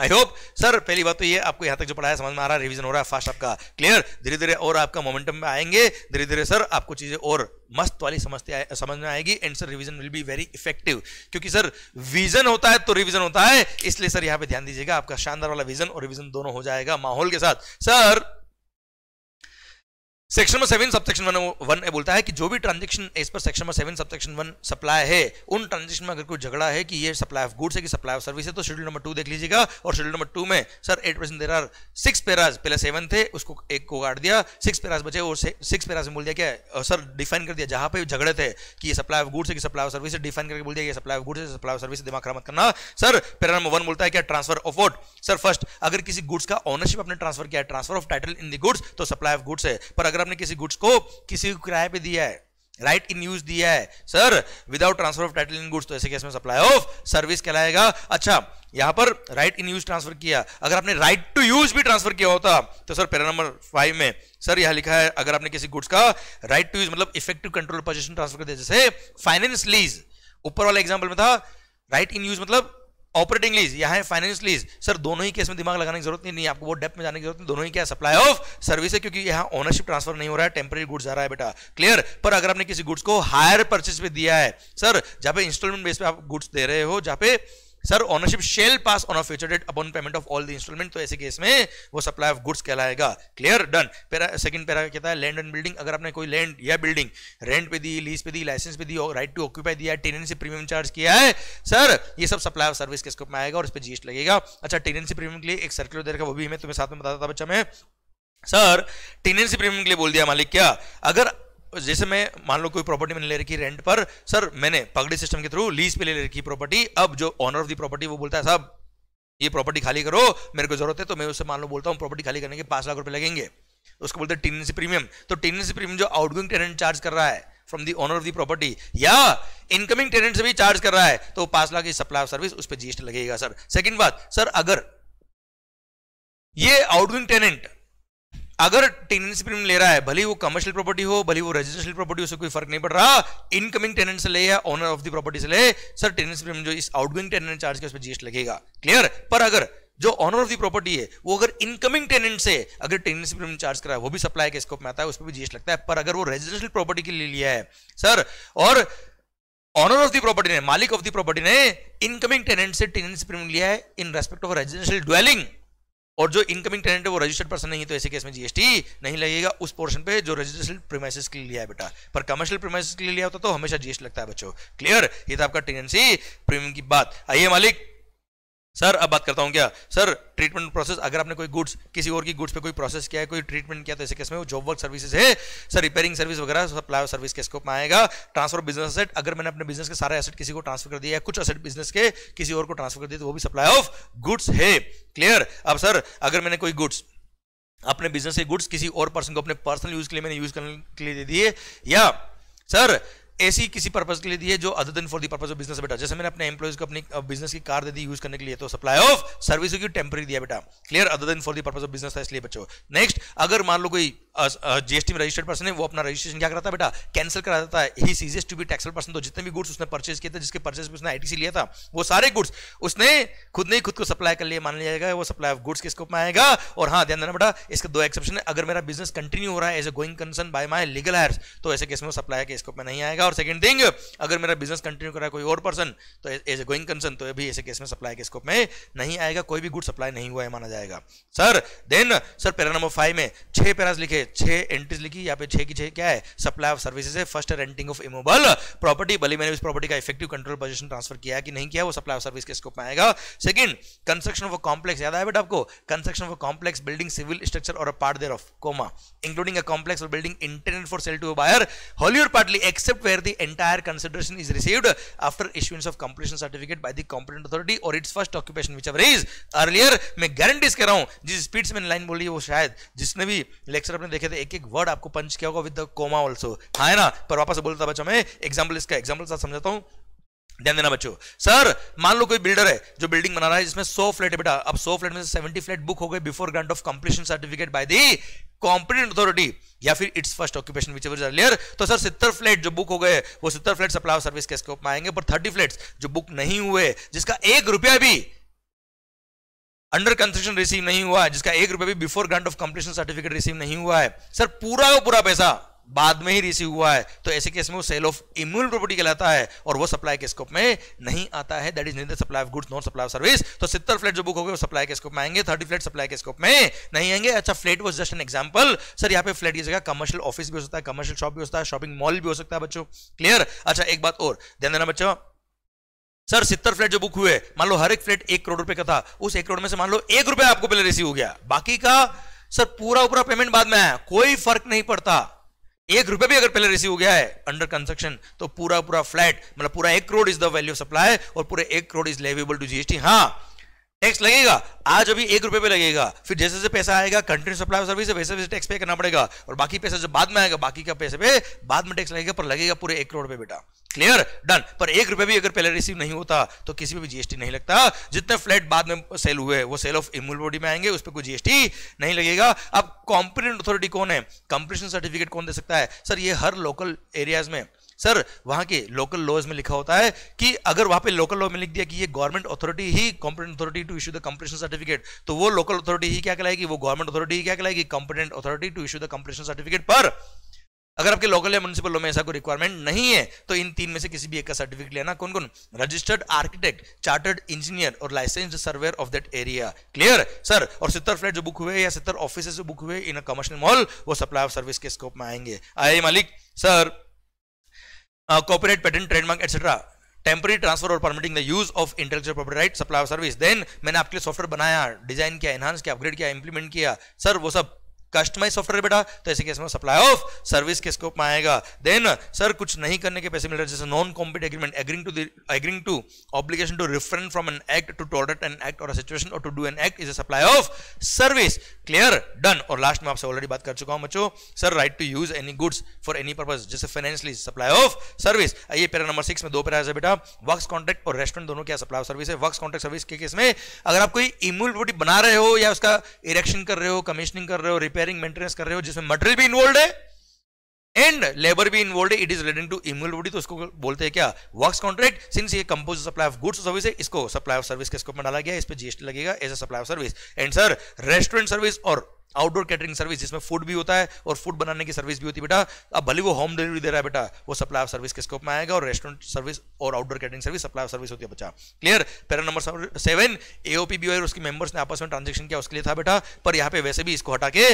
आई होप सर पहली बात तो ये आपको यहां तक जो पढ़ाया समझ में आ रहा है रिविजन हो रहा है फास्ट आपका क्लियर धीरे धीरे और आपका मोमेंटम में आएंगे धीरे धीरे सर आपको चीज़ें और मस्त वाली समझते आए, समझ में आएगी and sir revision will be very effective क्योंकि सर विजन होता है तो रिविजन होता है इसलिए सर यहाँ पे ध्यान दीजिएगा आपका शानदार वाला विजन और रिविजन दोनों हो जाएगा माहौल के साथ sir section number seven subsection one one बोलता है कि जो भी ट्रांजेक्शन इस पर section number seven subsection one supply है उन ट्रांजेक्शन में अगर कोई झगड़ा है कि ये सप्लाई ऑफ गुड्स है कि सप्लाई ऑफ सर्विस है तो शेड्यूल नंबर टू देख लीजिएगा और शेड्यूल नंबर टू में sir eight percent there are six paras पहले सेवन थे उसको एक को काट दिया सिक्स पेराज बचे और सिक्स पेराज में बोल दिया क्या सर डिफाइन कर दिया जहां पे झगड़े थे कि ये सप्लाई ऑफ गुड्स है कि सप्लाई ऑफ सर्विस डिफाइन करके बोल दिया सप्लाई ऑफ गुड्स है सप्लाई ऑफ सर्विस दिमाग खराब करना सर पेरा नंबर वन बोलता है क्या transfer of what sir first अगर किसी गुड्स का ऑनरशिप अपने ट्रांसफर किया transfer of title in the goods तो सप्लाई ऑफ गुड्स है पर अगर अगर आपने किसी गुड्स को किसी को किराए पे दिया है राइट इन यूज दिया है sir without transfer of title in goods तो ऐसे केस में सप्लाई ऑफ सर्विस कहलाएगा अच्छा यहां पर राइट इन यूज ट्रांसफर किया अगर आपने राइट टू यूज भी ट्रांसफर किया होता तो सर पेरा नंबर फाइव में सर यहां लिखा है अगर आपने किसी गुड्स का राइट टू यूज मतलब इफेक्टिव कंट्रोल पोजिशन ट्रांसफर कर दिया जैसे फाइनेंस लीज ऊपर वाला एग्जाम्पल में था राइट इन यूज मतलब ऑपरेटिंग लीज या है फाइनेंस लीज सर दोनों ही केस में दिमाग लगाने की जरूरत नहीं, नहीं आपको वो डेप में जाने की जरूरत नहीं दोनों ही क्या सप्लाई ऑफ सर्विस है क्योंकि यहाँ ओनरशिप ट्रांसफर नहीं हो रहा है टेम्प्रेरी गुड्स आ रहा है बेटा क्लियर पर अगर आपने किसी गुड्स को हायर परचेज पे दिया है सर जहां पे इंस्टॉलमेंट बेस पे आप गुड्स दे रहे हो जहां पे sir ownership shall pass on a future date upon payment of all the instalment तो ऐसे केस में वो सप्लाई ऑफ गुड्स कहलाएगा clear done para second para कहता है लैंड एंड बिल्डिंग अगर आपने कोई लैंड या बिल्डिंग रेंट पे दी लीज पे दी लाइसेंस पे दी राइट टू ऑक्यूपाई दिया टेनेंसी प्रीमियम चार्ज किया है सर ये सब सप्लाई ऑफ सर्विस के स्कोप में आएगा और इस पर जीएसटी लगेगा अच्छा टेनेंसी प्रीमियम के लिए एक सर्कुलर दे रखा वो भी हमें तुम्हें साथ में बताता था बच्चा मैं सर टेनेंसी प्रीमियम के लिए बोल दिया मालिक क्या अगर जैसे मैं मान लो कोई प्रॉपर्टी मैंने ले रखी रेंट पर सर मैंने पगड़ी सिस्टम के थ्रू लीज पे ले रखी प्रॉपर्टी अब जो ऑनर ऑफ दी प्रॉपर्टी वो बोलता है साहब ये प्रॉपर्टी खाली करो मेरे को जरूरत है तो मैं उससे मान लो बोलता हूँ प्रॉपर्टी खाली करने के पांच लाख रुपए लगेंगे तो उसको बोलते हैं टेनेंसी प्रीमियम तो टेनेंसी प्रीमियम जो आउटगोइंग टेनेंट चार्ज कर रहा है from the owner of the property या इनकमिंग टेनेंट से भी चार्ज कर रहा है तो पांच लाख की सप्लाई ऑफ सर्विस उस पर जीएसटी लगेगा सर सेकंड बात सर अगर ये आउटगोइंग टेनेंट अगर टेनेंसी प्रीमियम ले रहा है भले वो कमर्शियल प्रॉपर्टी हो भले वो रेजिडेंशियल प्रॉपर्टी उसे कोई फर्क नहीं पड़ रहा इनकमिंग टेनेंट से ले या ओनर ऑफ द प्रॉपर्टी से ले सर टेनेंसी प्रीमियम जो इस आउटगोइंग टेनेंट चार्ज के उस पर जीएसटी लगेगा क्लियर पर अगर जो ऑनर ऑफ दी प्रॉपर्टी है वो अगर इनकमिंग टेनेंट से अगर टेनेंसी प्रीमियम चार्ज करा है वो भी सप्लाई के स्कोप में आता है उस पर भी जीएसटी लगता है पर अगर वो रेजिडेंशियल प्रॉपर्टी के लिए लिया है सर और ऑनर ऑफ दी प्रॉपर्टी ने मालिक ऑफ दी प्रॉपर्टी ने इनकमिंग टेनेंट से टेनेंसी प्रीमियम लिया है in respect of residential dwelling और जो इनकमिंग टेनेंट है वो रजिस्टर्ड पर्सन नहीं है तो ऐसे केस में जीएसटी नहीं लगेगा उस पोर्शन पे जो रजिस्टर्ड प्रीमाइसिस के लिए लिया है बेटा पर कमर्शियल प्रीमाइसिस के लिए लिया होता तो हमेशा जीएसटी लगता है बच्चों क्लियर ये था आपका टेनेंसी प्रीमियम की बात आइए मालिक सर अब बात करता हूँ क्या सर ट्रीटमेंट प्रोसेस अगर आपने कोई गुड्स किसी और की गुड्स पे कोई प्रोसेस किया है कोई ट्रीटमेंट किया तो ऐसे केस में वो जॉब वर्क सर्विसेज है सर रिपेयरिंग सर्विस वगैरह सप्लाई सर्विस के स्कोप में आएगा ट्रांसफर बिजनेस एसेट अगर मैंने अपने बिजनेस के सारे एसेट किसी को ट्रांसफर कर दिया है कुछ एसेट बिजनेस के किसी और को ट्रांसफर कर दिया तो वो भी सप्लाई ऑफ गुड्स है क्लियर अब सर अगर मैंने कोई गुड्स अपने बिजनेस के गुड्स किसी और पर्सन को अपने पर्सनल यूज के लिए मैंने यूज करने के लिए दे दिए या सर ऐसी किसी पर्पज के लिए दी है जो other than for the purpose of business बेटा जैसे मैंने अपने एम्प्लॉयज को अपनी बिजनेस uh, की कार दे दी यूज करने के लिए तो सप्लाई ऑफ सर्विस की टेम्पररी दिया बेटा clear other than for the purpose of business था इसलिए बच्चों नेक्स्ट अगर मान लो कोई जीएसटी में रजिस्टर्ड पर्सन है वो अपना रजिस्ट्रेशन क्या कराता है बेटा कैंसिल करा देता है he ceases to be taxable person तो जितने भी गुड्स उसने परचेज किए थे जिसके परचेज उसने आई लिया था वो सारे गुड्स उसने खुद ने खुद को सप्लाई कर लिया मान लिया जाएगा वो सप्लाई ऑफ गुड्स के स्कोप में आएगा और हाँ ध्यान देना बेटा इसके दो एक्सेप्शन है अगर मेरा बिजनेस कंटिन्यू हो रहा है as a going concern by my legal heir तो ऐसे केस में सप्लाई के स्कोप में नहीं आएगा और सेकंड थिंग अगर मेरा बिजनेस कंटिन्यू कर रहा है कोई और पर्सन तो एज ए गोइंग कंसर्न तो भी ऐसे केस में सप्लाई के स्कोप में नहीं आएगा कोई भी गुड सप्लाई नहीं हुआ है माना जाएगा sir then sir para number five में छह पैराज लिखे छह एंट्रीज लिखी यहाँ पे छह की छह क्या है सप्लाई ऑफ सर्विसेज है first renting of immovable property भले मैंने उस प्रॉपर्टी का इफेक्टिव कंट्रोल पोजिशन ट्रांसफर किया कि नहीं किया वो सप्लाई ऑफ सर्विस के स्कोप में आएगा second construction of a complex याद है बट आपको construction of a complex building civil structure और part thereof comma including a complex और building intended for sale to buyer wholly partly except where the entire consideration is received after issuance of completion certificate by the authority और its first occupation whichever is earlier मैं guarantees कर रहा हूं जिस speed में line बोली वो शायद जिसने भी लेक्चर अपने आपने देखे थे एक एक वर्ड आपको पंच किया होगा विद द कोमा ऑल्सो हाँ है ना पर वापस बोलता बच्चों मैं एग्जाम्पल इसका एग्जाम्पल साथ समझाता हूँ ध्यान देना बच्चों सर मान लो कोई बिल्डर है जो बिल्डिंग बना रहा है जिसमें 100 फ्लैट है बेटा अब 100 फ्लैट में से 70 फ्लैट बुक हो गए before grant of completion certificate by the competent authority या फिर its first occupation whichever earlier तो सर सितर फ्लैट जो बुक हो गए वो सितर फ्लैट सप्लाई सर्विस के स्कोप में आएंगे पर थर्टी फ्लैट जो बुक नहीं हुए जिसका एक रुपया भी अंडर कंस्ट्रक्शन रिसीव नहीं हुआ है जिसका एक रुपया भी before grant of completion certificate receive नहीं हुआ है सर पूरा का पूरा पैसा बाद में ही रिसीव हुआ है तो ऐसे केस में वो सेल ऑफ इम्यून प्रॉपर्टी कहलाता है और वो सप्लाई के स्कोप में नहीं आता है that is neither supply of goods not supply of service तो सितर फ्लैट जो बुक हो गए वो सप्लाई के स्कोप में आएंगे थर्टी फ्लैट सप्लाई के स्कोप में नहीं आएंगे अच्छा flat was just an example sir यहाँ पे फ्लैट की जगह कमर्शियल ऑफिस भी हो सकता है कमर्शियल शॉप भी हो सकता है शॉपिंग मॉल भी हो सकता है बच्चों क्लियर अच्छा एक बात और ध्यान देना बच्चों सर सितर फ्लैट जो बुक हुए मान लो हर एक फ्लैट एक करोड़ रुपए का था उस एक करोड़ में से मान लो एक रुपया आपको पहले रिसीव हो गया बाकी का सर पूरा पूरा पेमेंट बाद में आया कोई फर्क नहीं पड़ता एक रुपए भी अगर पहले रिसीव हो गया है अंडर कंस्ट्रक्शन तो पूरा पूरा फ्लैट मतलब पूरा एक crore is the value supply और पूरे एक crore is leviable to GST हाँ टैक्स लगेगा आज अभी एक रुपए पे लगेगा फिर जैसे जैसे पैसा आएगा कंट्री सप्लाई सर्विस वैसे वैसे टैक्स पे करना पड़ेगा और बाकी पैसा जो बाद में आएगा बाकी का पैसे पे बाद में टैक्स लगेगा पर लगेगा पूरे एक करोड़ पे बेटा क्लियर डन पर एक रुपए भी अगर पहले रिसीव नहीं होता तो किसी पर भी जीएसटी नहीं लगता जितने फ्लैट बाद में सेल हुए वो सेल ऑफ इमूल बॉडी में आएंगे उस पर कोई जीएसटी नहीं लगेगा अब कॉम्पिटेंट अथॉरिटी कौन है कंप्लीशन सर्टिफिकेट कौन दे सकता है सर ये हर लोकल एरियाज में सर वहां के लोकल लॉज में लिखा होता है कि अगर वहां पे लोकल लॉ में लिख दिया कि ये गवर्नमेंट अथॉरिटी ही competent authority to issue the completion certificate तो वो लोकल अथॉरिटी ही क्या कहलाएगी वो गवर्नमेंट अथॉरिटी ही क्या कहलाएगी competent authority to issue the completion certificate पर अगर आपके लोकल या म्यूनसिपल लॉ में ऐसा कोई रिक्वायरमेंट नहीं है तो इन तीन में से किसी भी एक का सर्टिफिकेट लेना कौन कौन रजिस्टर्ड आर्किटेक्ट चार्टर्ड इंजीनियर और licensed surveyor of that area clear sir और सितर फ्लैट जो बुक हुए या सितर ऑफिस जो बुक हुए इन कमर्शियल मॉल वो सप्लाई ऑफ सर्विस के स्कोप में आएंगे आए मालिक sir uh, patent trademark etcetera etc. Transfer और permitting the use of intellectual property right supply service then मैंने आपके लिए सॉफ्टवेयर बनाया डिजाइन किया एनहांस किया अपग्रेड किया इंप्लीमेंट किया सर वो सब कस्टमाइज सॉफ्टवेयर बेटा तो ऐसे केस में सप्लाई ऑफ सर्विस के स्कोप में आएगा देन सर कुछ नहीं करने के पैसे मिल रहे जैसे non compete agreement agreeing to agreeing to obligation to refrain from an act to tolerate an act और सिचुएशन और to do an act is a supply of service clear done और लास्ट में आपसे ऑलरेडी बात कर चुका हूं बच्चों sir right to use any goods for any purpose जैसे फाइनेंशियली सप्लाई ऑफ सर्विस ये पेरा नंबर सिक्स में दो पेरा है बेटा वर्क कॉन्ट्रैक्ट और रेस्टोरेंट दोनों क्या सप्लाई ऑफ सर्विस है वर्क कॉन्ट्रैक्ट सर्विस के केस में अगर आप कोई इम्यूल बना रहे हो या उसका इरेक्शन कर रहे हो कमिश्निंग कर रहे हो रिपेयर रिपेयरिंग मेंटेनेंस कर रहे हो जिसमें मटेरियल भी इन्वॉल्व है एंड लेबर भी इन्वॉल्व है it is related to immovability तो उसको बोलते हैं क्या वर्क कॉन्ट्रैक्ट सिंस ये compose supply of goods service है इसको सप्लाई ऑफ सर्विस के स्कोप में डाला गया इस पर जीएसटी लगेगा as a supply of service and sir restaurant service और आउटडोर कैटरिंग सर्विस जिसमें फूड भी होता है और फूड बनाने की सर्विस भी होती है बेटा अब भले वो होम डिलीवरी दे रहा है बेटा वो सप्लाई ऑफ सर्विस के स्कोप में आएगा और रेस्टोरेंट सर्विस और outdoor catering service supply of service होती है बच्चा clear para number seven AOP और उसके मेंबर्स ने आपस में ट्रांजेक्शन किया उसके लिए था बेटा पर यहाँ पे वैसे भी इसको हटा के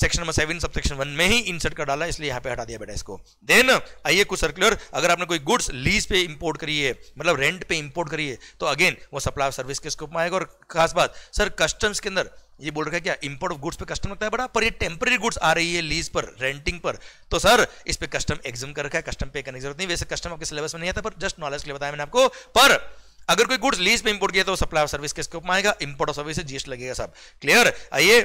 section number seven sub section one में ही इंसर्ट कर डाला इसलिए यहाँ पे हटा दिया बेटा इसको देन आइए कुछ सर्कुलर अगर आपने कोई गुड्स लीज पे इंपोर्ट करी है मतलब रेंट पे इंपोर्ट करी है तो अगेन वो सप्लाई ऑफ सर्विस के स्कोप में आएगा और खास बात सर कस्टम्स के अंदर ये बोल रखा है क्या इंपोर्ट ऑफ गुड्स पे कस्टम लगता है बड़ा पर ये टेम्पररी गुड्स आ रही है लीज पर रेंटिंग पर तो सर इस पर कस्टम एग्जाम कर रखा है कस्टम पे करने की जरूरत नहीं वैसे कस्टम आपके सिलेबस में नहीं आता पर जस्ट नॉलेज के लिए बताया मैंने आपको पर अगर कोई गुड्स लीज पे इंपोर्ट किया तो सप्लाई ऑफ सर्विस के स्कोप में आएगा इंपोर्ट ऑफ सर्विस जीएसटी लगेगा सब क्लियर आइए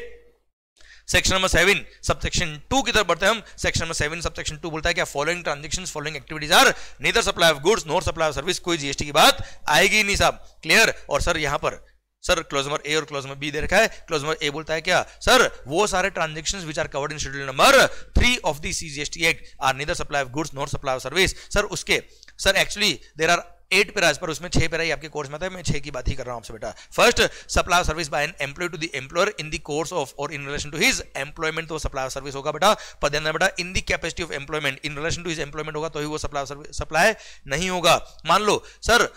section number seven subsection two की तरफ बढ़ते हैं हम section number seven subsection two बोलता है क्या following transaction following activities are neither supply of goods nor supply of service कोई जीएसटी की बात आएगी नहीं साहब क्लियर और सर यहां पर सर क्लोजमर ए और क्लोजमर बी दे रखा है क्लोजमर ए बोलता है क्या सर वो सारे transaction which are covered in schedule number three of the CGST act are neither supply of goods nor supply of service sir उसके sir actually there are eight paras पर उसमें छह पेरा आपके कोर्स में था मैं छह की बात ही कर रहा हूं आपसे बेटा first supply service by an employee to the employer in the course of और in relation to his employment तो सप्लाई सर्विस होगा बेटा पर ध्यान बेटा in the capacity of employment in relation to his employment होगा तो ही वो सप्लाई सप्लाई नहीं होगा मान लो सर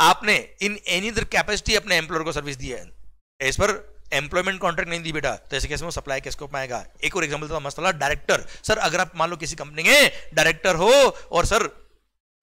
आपने इन एनी अदर कैपेसिटी अपने एम्प्लॉयर को सर्विस दी है इस पर एम्प्लॉयमेंट कॉन्ट्रैक्ट नहीं दी बेटा तो ऐसे कैसे वो सप्लाई के पाएगा में एक और एग्जाम्पल था तो मस्त डायरेक्टर सर अगर आप मान लो किसी कंपनी के डायरेक्टर हो और सर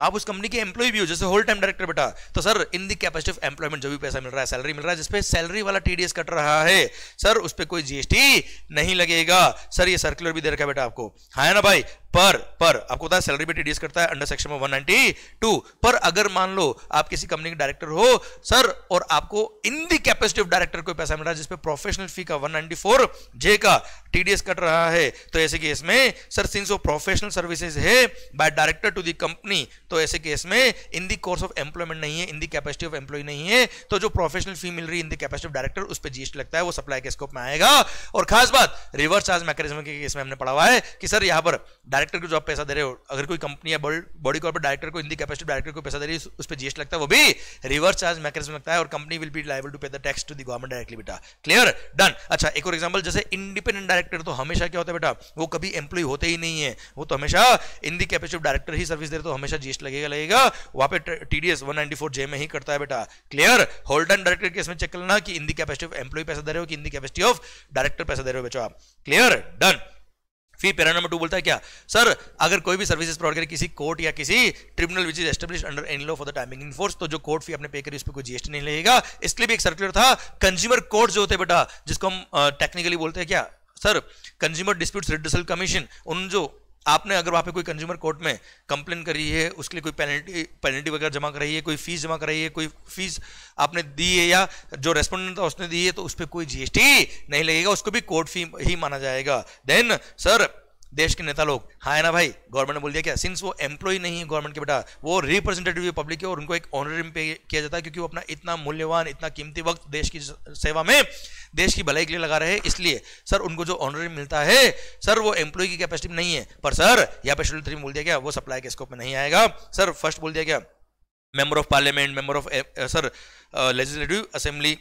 आप उस कंपनी के एम्प्लॉय भी हो जैसे होल टाइम डायरेक्टर बेटा तो sir in the capacity of employment जो भी पैसा मिल रहा है सैलरी मिल रहा है जिसपे सैलरी वाला टीडीएस कट रहा है सर उस पर कोई जीएसटी नहीं लगेगा सर ये सर्कुलर भी दे रखा है बेटा आपको हाँ ना भाई पर पर आपको पता है सैलरी पे टीडीएस करता है अंडर सेक्शन में 192 पर अगर मान लो आप किसी कंपनी के डायरेक्टर हो सर और आपको in the capacity of director को पैसा मिल रहा है जिसपे प्रोफेशनल फी का 194 जे का टीडीएस कट रहा है तो ऐसे केस में सर सिंस वो प्रोफेशनल सर्विसेज है by director to the company तो ऐसे केस में in the course of employment नहीं है in the capacity of employee नहीं है तो जो प्रोफेशनल फी मिल रही है in the capacity of director उस पर जीएसटी लगता है वो सप्लाई के स्कोप में आएगा और खास बात रिवर्स चार्ज मैकेनिज्म के केस में हमने पढ़ा हुआ है कि सर यहां पर डायरेक्टर को जो आप पैसा दे रहे हो अगर कोई कंपनी या बॉडी कॉर्पोरेट डायरेक्टर को हिंदी कैपेसिटी डायरेक्टर को पैसा दे रही है उस पर जीएसटी लगता है वो भी रिवर्स चार्ज मैकेनिज्म लगता है और company will be liable to pay the tax to the government directly बेटा क्लियर डन अच्छा एक और एग्जाम्पल जैसे इंडिपेंडेंट डायरेक्टर तो हमेशा क्या होता है बेटा वो कभी एम्प्लॉय होते ही नहीं है वो तो हमेशा हिंदी कैपेसिटी डायरेक्टर ही सर्विस दे रहे तो हमेशा जीएसटी लगेगा लगेगा वहां पे टीडीएस 194 जे में ही करता है बेटा clear whole time director case में चेक करना कि हिंदी कैपेसिटी ऑफ एम्प्लॉय पैसा दे रहे हो कि हिंदी कैपेसिटी ऑफ डायरेक्टर पैसा दे रहे हो बेटा क्लियर डन फिर पैरा नंबर टू बोलता है क्या सर अगर कोई भी सर्विसेज प्रोवाइड करे किसी कोर्ट या किसी tribunal which is establish under an law for the timing in force तो जो कोर्ट फी आपने पे करी उस पर कोई जीएसटी नहीं लगेगा इसके लिए भी एक सर्कुलर था कंज्यूमर कोर्ट जो होते बेटा जिसको हम टेक्निकली बोलते हैं क्या sir consumer dispute redressal commission उन जो आपने अगर वहाँ पे कोई कंज्यूमर कोर्ट में कंप्लेन करी है उसके लिए कोई पेनल्टी पेनल्टी वगैरह जमा कराई है कोई फीस जमा कराई है कोई फीस आपने दी है या जो रेस्पोंडेंट था उसने दी है तो उस पर कोई जीएसटी नहीं लगेगा उसको भी कोर्ट फी ही माना जाएगा देन सर देश के नेता लोग हाँ है ना भाई गवर्नमेंट ने बोल दिया क्या सिंस वो एम्प्लॉय नहीं है गवर्नमेंट के बेटा वो रिप्रेजेंटेटिव पब्लिक है और उनको एक ऑनरेरियम पे किया जाता है क्योंकि वो अपना इतना मूल्यवान इतना कीमती वक्त देश की सेवा में देश की भलाई के लिए लगा रहे हैं इसलिए सर उनको जो ऑनरेरियम मिलता है सर वो एम्प्लॉय की कैपेसिटी नहीं है पर सर यहाँ पे शेड्यूल थ्री बोल दिया गया वो सप्लाई के स्कोप में नहीं आएगा सर फर्स्ट बोल दिया गया member of parliament member of sir legislative assembly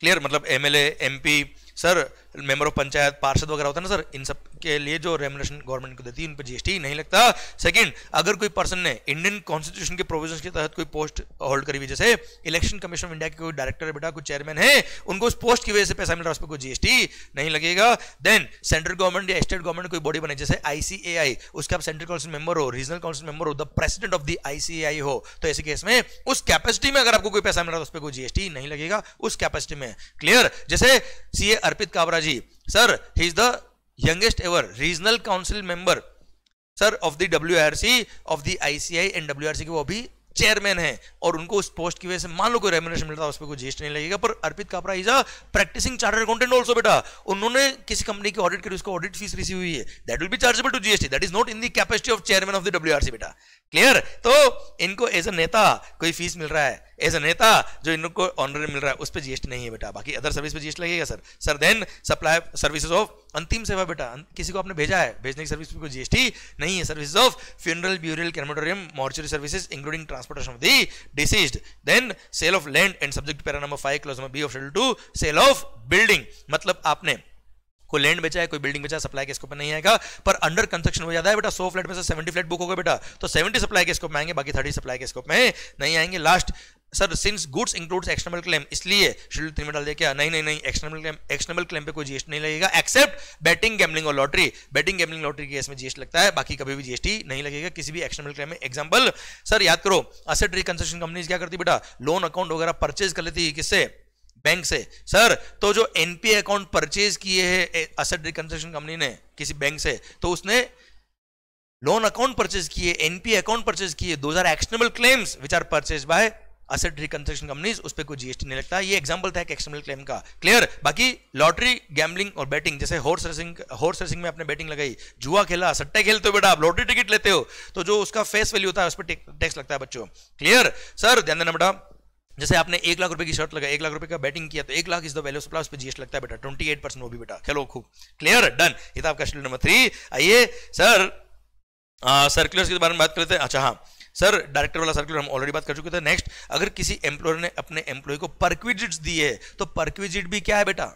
clear मतलब MLA MP sir member of panchayat पार्षद वगैरह होता है ना सर इन सब के लिए जो रेमुनेशन गवर्नमेंट को देती है इन पर जीएसटी नहीं लगता सेकंड अगर कोई पर्सन ने इंडियन कॉन्स्टिट्यूशन के प्रोविजन के तहत कोई पोस्ट होल्ड करी हुई जैसे इलेक्शन कमीशन ऑफ इंडिया के कोई डायरेक्टर है बेटा कोई चेयरमैन है उनको उस पोस्ट की वजह से पैसा मिल रहा है उस पर कोई जीएसटी नहीं लगेगा देन सेंट्रल गवर्नमेंट या स्टेट गवर्नमेंट कोई बॉडी बने जैसे आईसीएआई उसके आप सेंट्रल काउंसिल मेंबर हो रीजनल काउंसिल मेंबर हो the president of the ICAI हो तो ऐसे केस में उस कैपेसिटी में अगर आपको कोई पैसा मिल रहा है तो उस पर कोई जीएसटी नहीं लगेगा उस कैपेसिटी में क्लियर जैसे CA Arpit Kabra ji sir he is the youngest ever regional council member sir of the WRC of the ICI and WRC के वो अभी चेयरमैन है और उनको उस पोस्ट की वजह से मान लो कोई रेमुनेशन मिलता है उस पर कोई जीएसटी नहीं लगेगा पर Arpit Kabra is a practicing chartered accountant also बेटा उन्होंने किसी कंपनी की ऑडिट करी उसको ऑडिट फीस रिसीव हुई है that will be chargeable to GST that is not in the capacity of chairman of the WRC बेटा क्लियर तो इनको एज अ नेता कोई फीस मिल रहा है एज ए नेता जो इनको ऑनरे मिल रहा है उस पर जीएसटी नहीं है बेटा बाकी अदर सर्विस पे जीएसटी लगेगा sir sir then supply services of अंतिम सेवा बेटा अं- किसी को आपने भेजा है भेजने की सर्विस पे कोई जीएसटी नहीं है services of funeral burial crematorium mortuary services including transportation of the deceased then sale of land and subject para number five clause number B of schedule two sale of building मतलब आपने कोई land बचा है कोई building बचा है supply के के ऊपर नहीं आएगा पर अंडर कंस्ट्रक्शन हो जाता है बेटा सौ फ्लैट में से सेवेंटी फ्लैट बुक होगा बेटा तो सेवेंटी सप्लाई के स्कोप में आएंगे बाकी थर्टी सप्लाई के स्कोप में नहीं आएंगे last sir since goods includes external claim इसलिए शेड्यूल थ्री में डाल दिया क्या नहीं नहीं नहीं एक्सटर्नल क्लेम एक्सटर्नल क्लेम पे कोई जीएसटी नहीं लगेगा एक्सेप्ट बैटिंग गैमलिंग और lottery betting gambling lottery case में जीएसटी लगता है बाकी कभी भी जीएसटी नहीं लगेगा किसी भी एक्सटर्नल क्लेम में एग्जाम्पल सर याद करो असेट रिकंस्ट्रक्शन कंपनीज क्या करती बेटा लोन अकाउंट वगैरह परचेज कर लेती किससे बैंक से सर तो जो एनपीए अकाउंट परचेज किए हैं असेट रिकंस्ट्रक्शन कंपनी ने किसी बैंक से तो उसने लोन अकाउंट परचेज किए एनपीए अकाउंट परचेज किए दो are actionable claims which are purchase by asset reconstruction companies उस पर कोई जीएसटी नहीं लगता ये एग्जाम्पल था एक एक्सटर्नल क्लेम का क्लियर बाकी लॉटरी गैमलिंग और बैटिंग जैसे हॉर्स रेसिंग हॉर्स रेसिंग में आपने बैटिंग लगाई जुआ खेला सट्टे खेलते हो बेटा आप लॉटरी टिकट लेते हो तो जो उसका फेस वैल्यू होता है उस पर टैक्स लगता है बच्चों क्लियर सर ध्यान देना बेटा जैसे आपने एक लाख रुपए की शर्ट लगा एक लाख रुपए का बैटिंग किया तो एक lakh is the value supply उस पर जीएसटी लगता है बेटा ट्वेंटी एट परसेंट वो भी बेटा खेलो खूब क्लियर डन ये था आपका शेड्यूल नंबर थ्री आइए सर सर्कुलर के बारे में बात करते हैं अच्छा हाँ सर डायरेक्टर वाला सर्कुलर हम ऑलरेडी बात कर चुके थे नेक्स्ट अगर किसी एम्प्लॉयर ने अपने एम्प्लॉय को परक्विजिट दिए तो परक्विजिट भी क्या है बेटा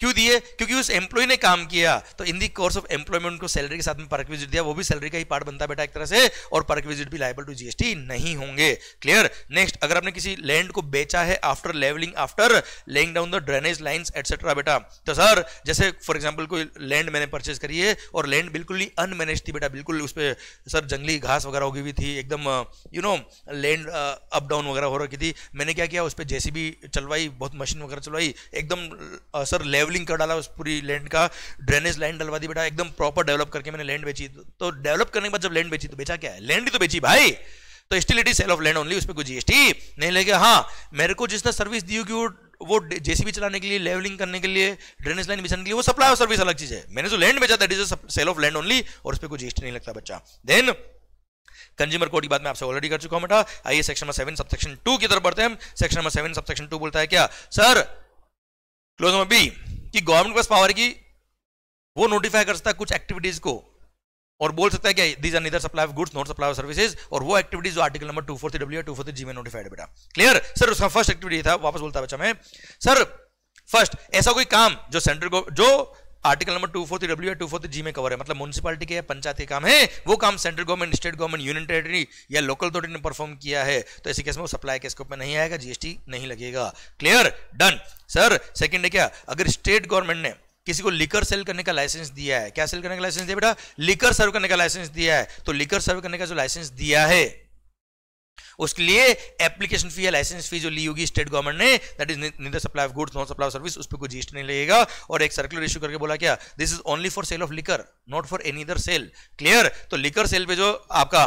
क्यों दिए क्योंकि उस एम्प्लॉय ने काम किया तो in the course of employment उनको सैलरी के साथ में परक विजिट दिया वो भी सैलरी का ही पार्ट बनता बेटा एक तरह से और परक विजिट भी लाइबल टू जीएसटी नहीं होंगे क्लियर नेक्स्ट अगर आपने किसी लैंड को बेचा है after levelling after laying down the drainage line etcetera बेटा तो सर जैसे फॉर एग्जाम्पल कोई लैंड मैंने परचेज करी है और लैंड बिल्कुल ही अनमैनेज थी बेटा बिल्कुल उस पर सर जंगली घास वगैरह होगी हुई थी एकदम you know land up down वगैरह हो रखी थी मैंने क्या किया उस पर जेसीबी चलवाई बहुत मशीन वगैरह चलवाई एकदम सर लेवल लेवलिंग कर डाला उस पूरी लैंड का ड्रेनेज लाइन डलवा दी बेटा एकदम प्रॉपर डेवलप करके मैंने लैंड बेची तो डेवलप करने के बाद जब लैंड बेची तो बेचा क्या है लैंड ही तो बेची भाई तो still it is sale of land only उसमें कुछ जीएसटी नहीं लेके हाँ मेरे को जिसने सर्विस दी होगी वो वो जेसीबी चलाने के लिए लेवलिंग करने के लिए ड्रेनेज लाइन बिछाने के लिए वो सप्लाई और सर्विस अलग चीज है मैंने जो तो लैंड बेचा that is sale of land only और उस पर कुछ जीएसटी नहीं लगता बच्चा देन कंज्यूमर कोड की बात मैं आपसे ऑलरेडी कर चुका हूं बेटा आइए section number seven subsection two की तरफ बढ़ते हैं section number seven subsection two बोलता है क्या सर क्लोज नंबर बी कि गवर्नमेंट के पास पावर की वो नोटिफाई कर सकता है कुछ एक्टिविटीज को और बोल सकता है कि these are neither supply of goods not supply of services और वो एक्टिविटीज जो article number two three W two four G में नोटिफाइड बेटा क्लियर सर उसका फर्स्ट एक्टिविटी था वापस बोलता बच्चा मैं सर फर्स्ट ऐसा कोई काम जो सेंट्रल जो article number two fourth W two fourth G में कवर है मतलब म्यूनसिपालिटी के पंचायत के काम है वो काम central government state government union territory या लोकल अथॉरिटी ने परफॉर्म किया है तो ऐसे केस में वो सप्लाई के स्कोप में नहीं आएगा जीएसटी नहीं लगेगा क्लियर डन सर सेकेंड है क्या अगर स्टेट गवर्नमेंट ने किसी को लिकर सेल करने का लाइसेंस दिया है क्या सेल करने का लाइसेंस दिया बेटा लिकर सर्व करने का लाइसेंस दिया है तो लिकर सर्व करने का जो लाइसेंस दिया है उसके लिए एप्लीकेशन फी या लाइसेंस फी जो ली होगी स्टेट गवर्नमेंट ने that is neither supply of goods non supply of service उस पर कोई जीएसटी नहीं लगेगा और एक सर्कुलर इशू करके बोला क्या this is only for sale of liquor not for any other sale clear तो लिकर सेल पे जो आपका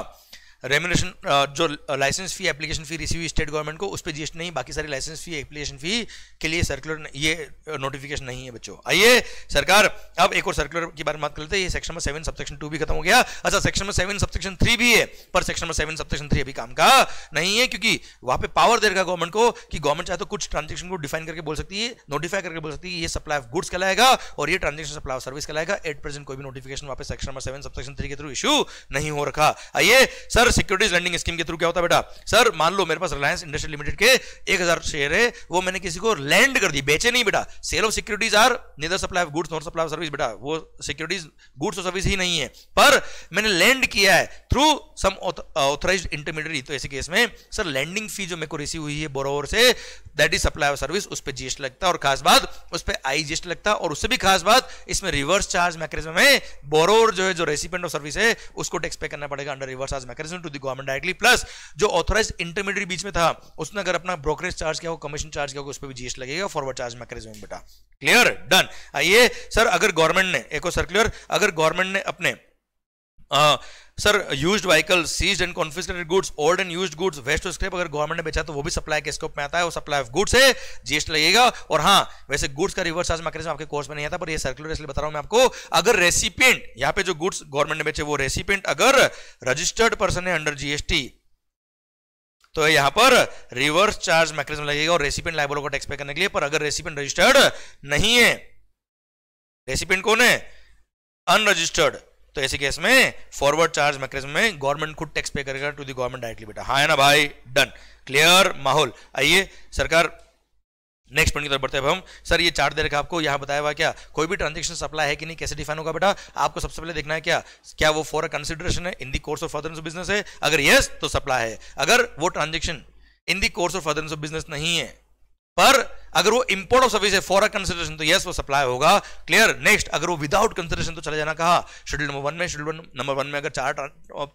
रेमुनेशन uh, जो license fee application fee receive state government को उस पर जीएसटी नहीं बाकी सारी लाइसेंस फी एप्लीकेशन फी के लिए सर्कुलर ये नोटिफिकेशन uh, नहीं है बच्चों आइए सरकार अब एक और सर्कुलर की बारे में बात करते हैं ये section number seven subsection two भी खत्म हो गया अच्छा section number seven subsection three भी है पर section number seven subsection three अभी काम का नहीं है क्योंकि वहां पे पावर देगा गवर्नमेंट को कि गवर्नमेंट चाहे तो कुछ ट्रांजेक्शन को डिफाइन करके बोल सकती है नोटिफाई करके बोल सकती है ये सप्लाई ऑफ गुड्स कहलाएगा और ये ट्रांजेक्शन सप्लाई ऑफ सर्विस कहलाएगा एट प्रेजेंट कोई भी नोटिफिकेशन वहां पर section number seven subsection three के थ्रू इशू नहीं हो रखा आइए सर सिक्योरिटीज लेंडिंग स्कीम के थ्रू क्या होता है बेटा सर मान लो मेरे पास रिलायंस इंडस्ट्री लिमिटेड के एक हजार शेयर है वो मैंने किसी को लैंड कर दी बेचे नहीं बेटा sale of securities are neither supply of goods not supply of service बेटा वो सिक्योरिटीज गुड्स और सर्विस ही नहीं है पर मैंने लैंड किया है थ्रू सम ऑथोराइज इंटरमीडियरी तो ऐसे केस में सर लैंडिंग फी जो मेरे को रिसीव हुई है बोरोवर से that is supply of service उस पर जीएसटी लगता है और खास बात उस पर आई जीएसटी लगता है और उससे भी खास बात इसमें रिवर्स चार्ज मैकेनिज्म है बोरोवर जो है जो रेसिपेंट ऑफ सर्विस है उसको टैक्स पे करना पड़ेगा under reverse charge mechanism to the government directly plus जो ऑथोराइज इंटरमीडिएट बीच में था उसने अगर अपना ब्रोकरेज चार्ज किया हो कमीशन चार्ज किया उस पर भी जीएसटी लगेगा फॉरवर्ड चार्ज मैकेनिज्म बेटा क्लियर डन आइए सर अगर गवर्नमेंट ने एक और सर्कुलर अगर गवर्नमेंट ने अपने sir used vehicle seized and confiscated goods old and used goods waste scrap अगर गवर्नमेंट ने बेचा तो वो भी सप्लाई के स्कोप में आता है वो सप्लाई ऑफ गुड्स है जीएसटी लगेगा और हाँ वैसे गुड्स का रिवर्स चार्ज आपके कोर्स में नहीं आता पर ये सर्कुलर इसलिए बता रहा हूं मैं आपको अगर रेसिपेंट यहाँ पे जो गुड्स गवर्नमेंट ने बेचे वो रेसिपेंट अगर रजिस्टर्ड पर्सन है अंडर जीएसटी तो यहां पर रिवर्स चार्ज मैकेनिज्म लगेगा और रेसिपेंट लाइबल को टैक्स पे करने के लिए पर अगर रेसिपेंट रजिस्टर्ड नहीं है रेसिपेंट कौन है अनरजिस्टर्ड तो ऐसे केस में फॉरवर्ड चार्ज मैकेज में गवर्नमेंट खुद टैक्स पे करेगा टू दी गवर्नमेंट डायरेक्टली बेटा हाँ है ना भाई डन क्लियर माहौल आइए सरकार नेक्स्ट पॉइंट की तरफ बढ़ते हैं हम सर ये चार्ट दे रखा आपको यहाँ बताया हुआ क्या कोई भी ट्रांजेक्शन सप्लाई है कि नहीं कैसे डिफाइन होगा बेटा आपको सबसे पहले देखना है क्या क्या वो फॉर अ कंसिडरेशन है in the course of further business है अगर यस yes, तो सप्लाई है अगर वो transaction in the course of further business नहीं है पर अगर वो इंपोर्ट ऑफ सर्विस है फॉर कंसिडरेशन तो यस वो सप्लाई होगा क्लियर नेक्स्ट अगर वो विदाउट कंसिडरेशन तो चले जाना कहा शेड्यूल नंबर वन में शेड्यूल नंबर वन में अगर चार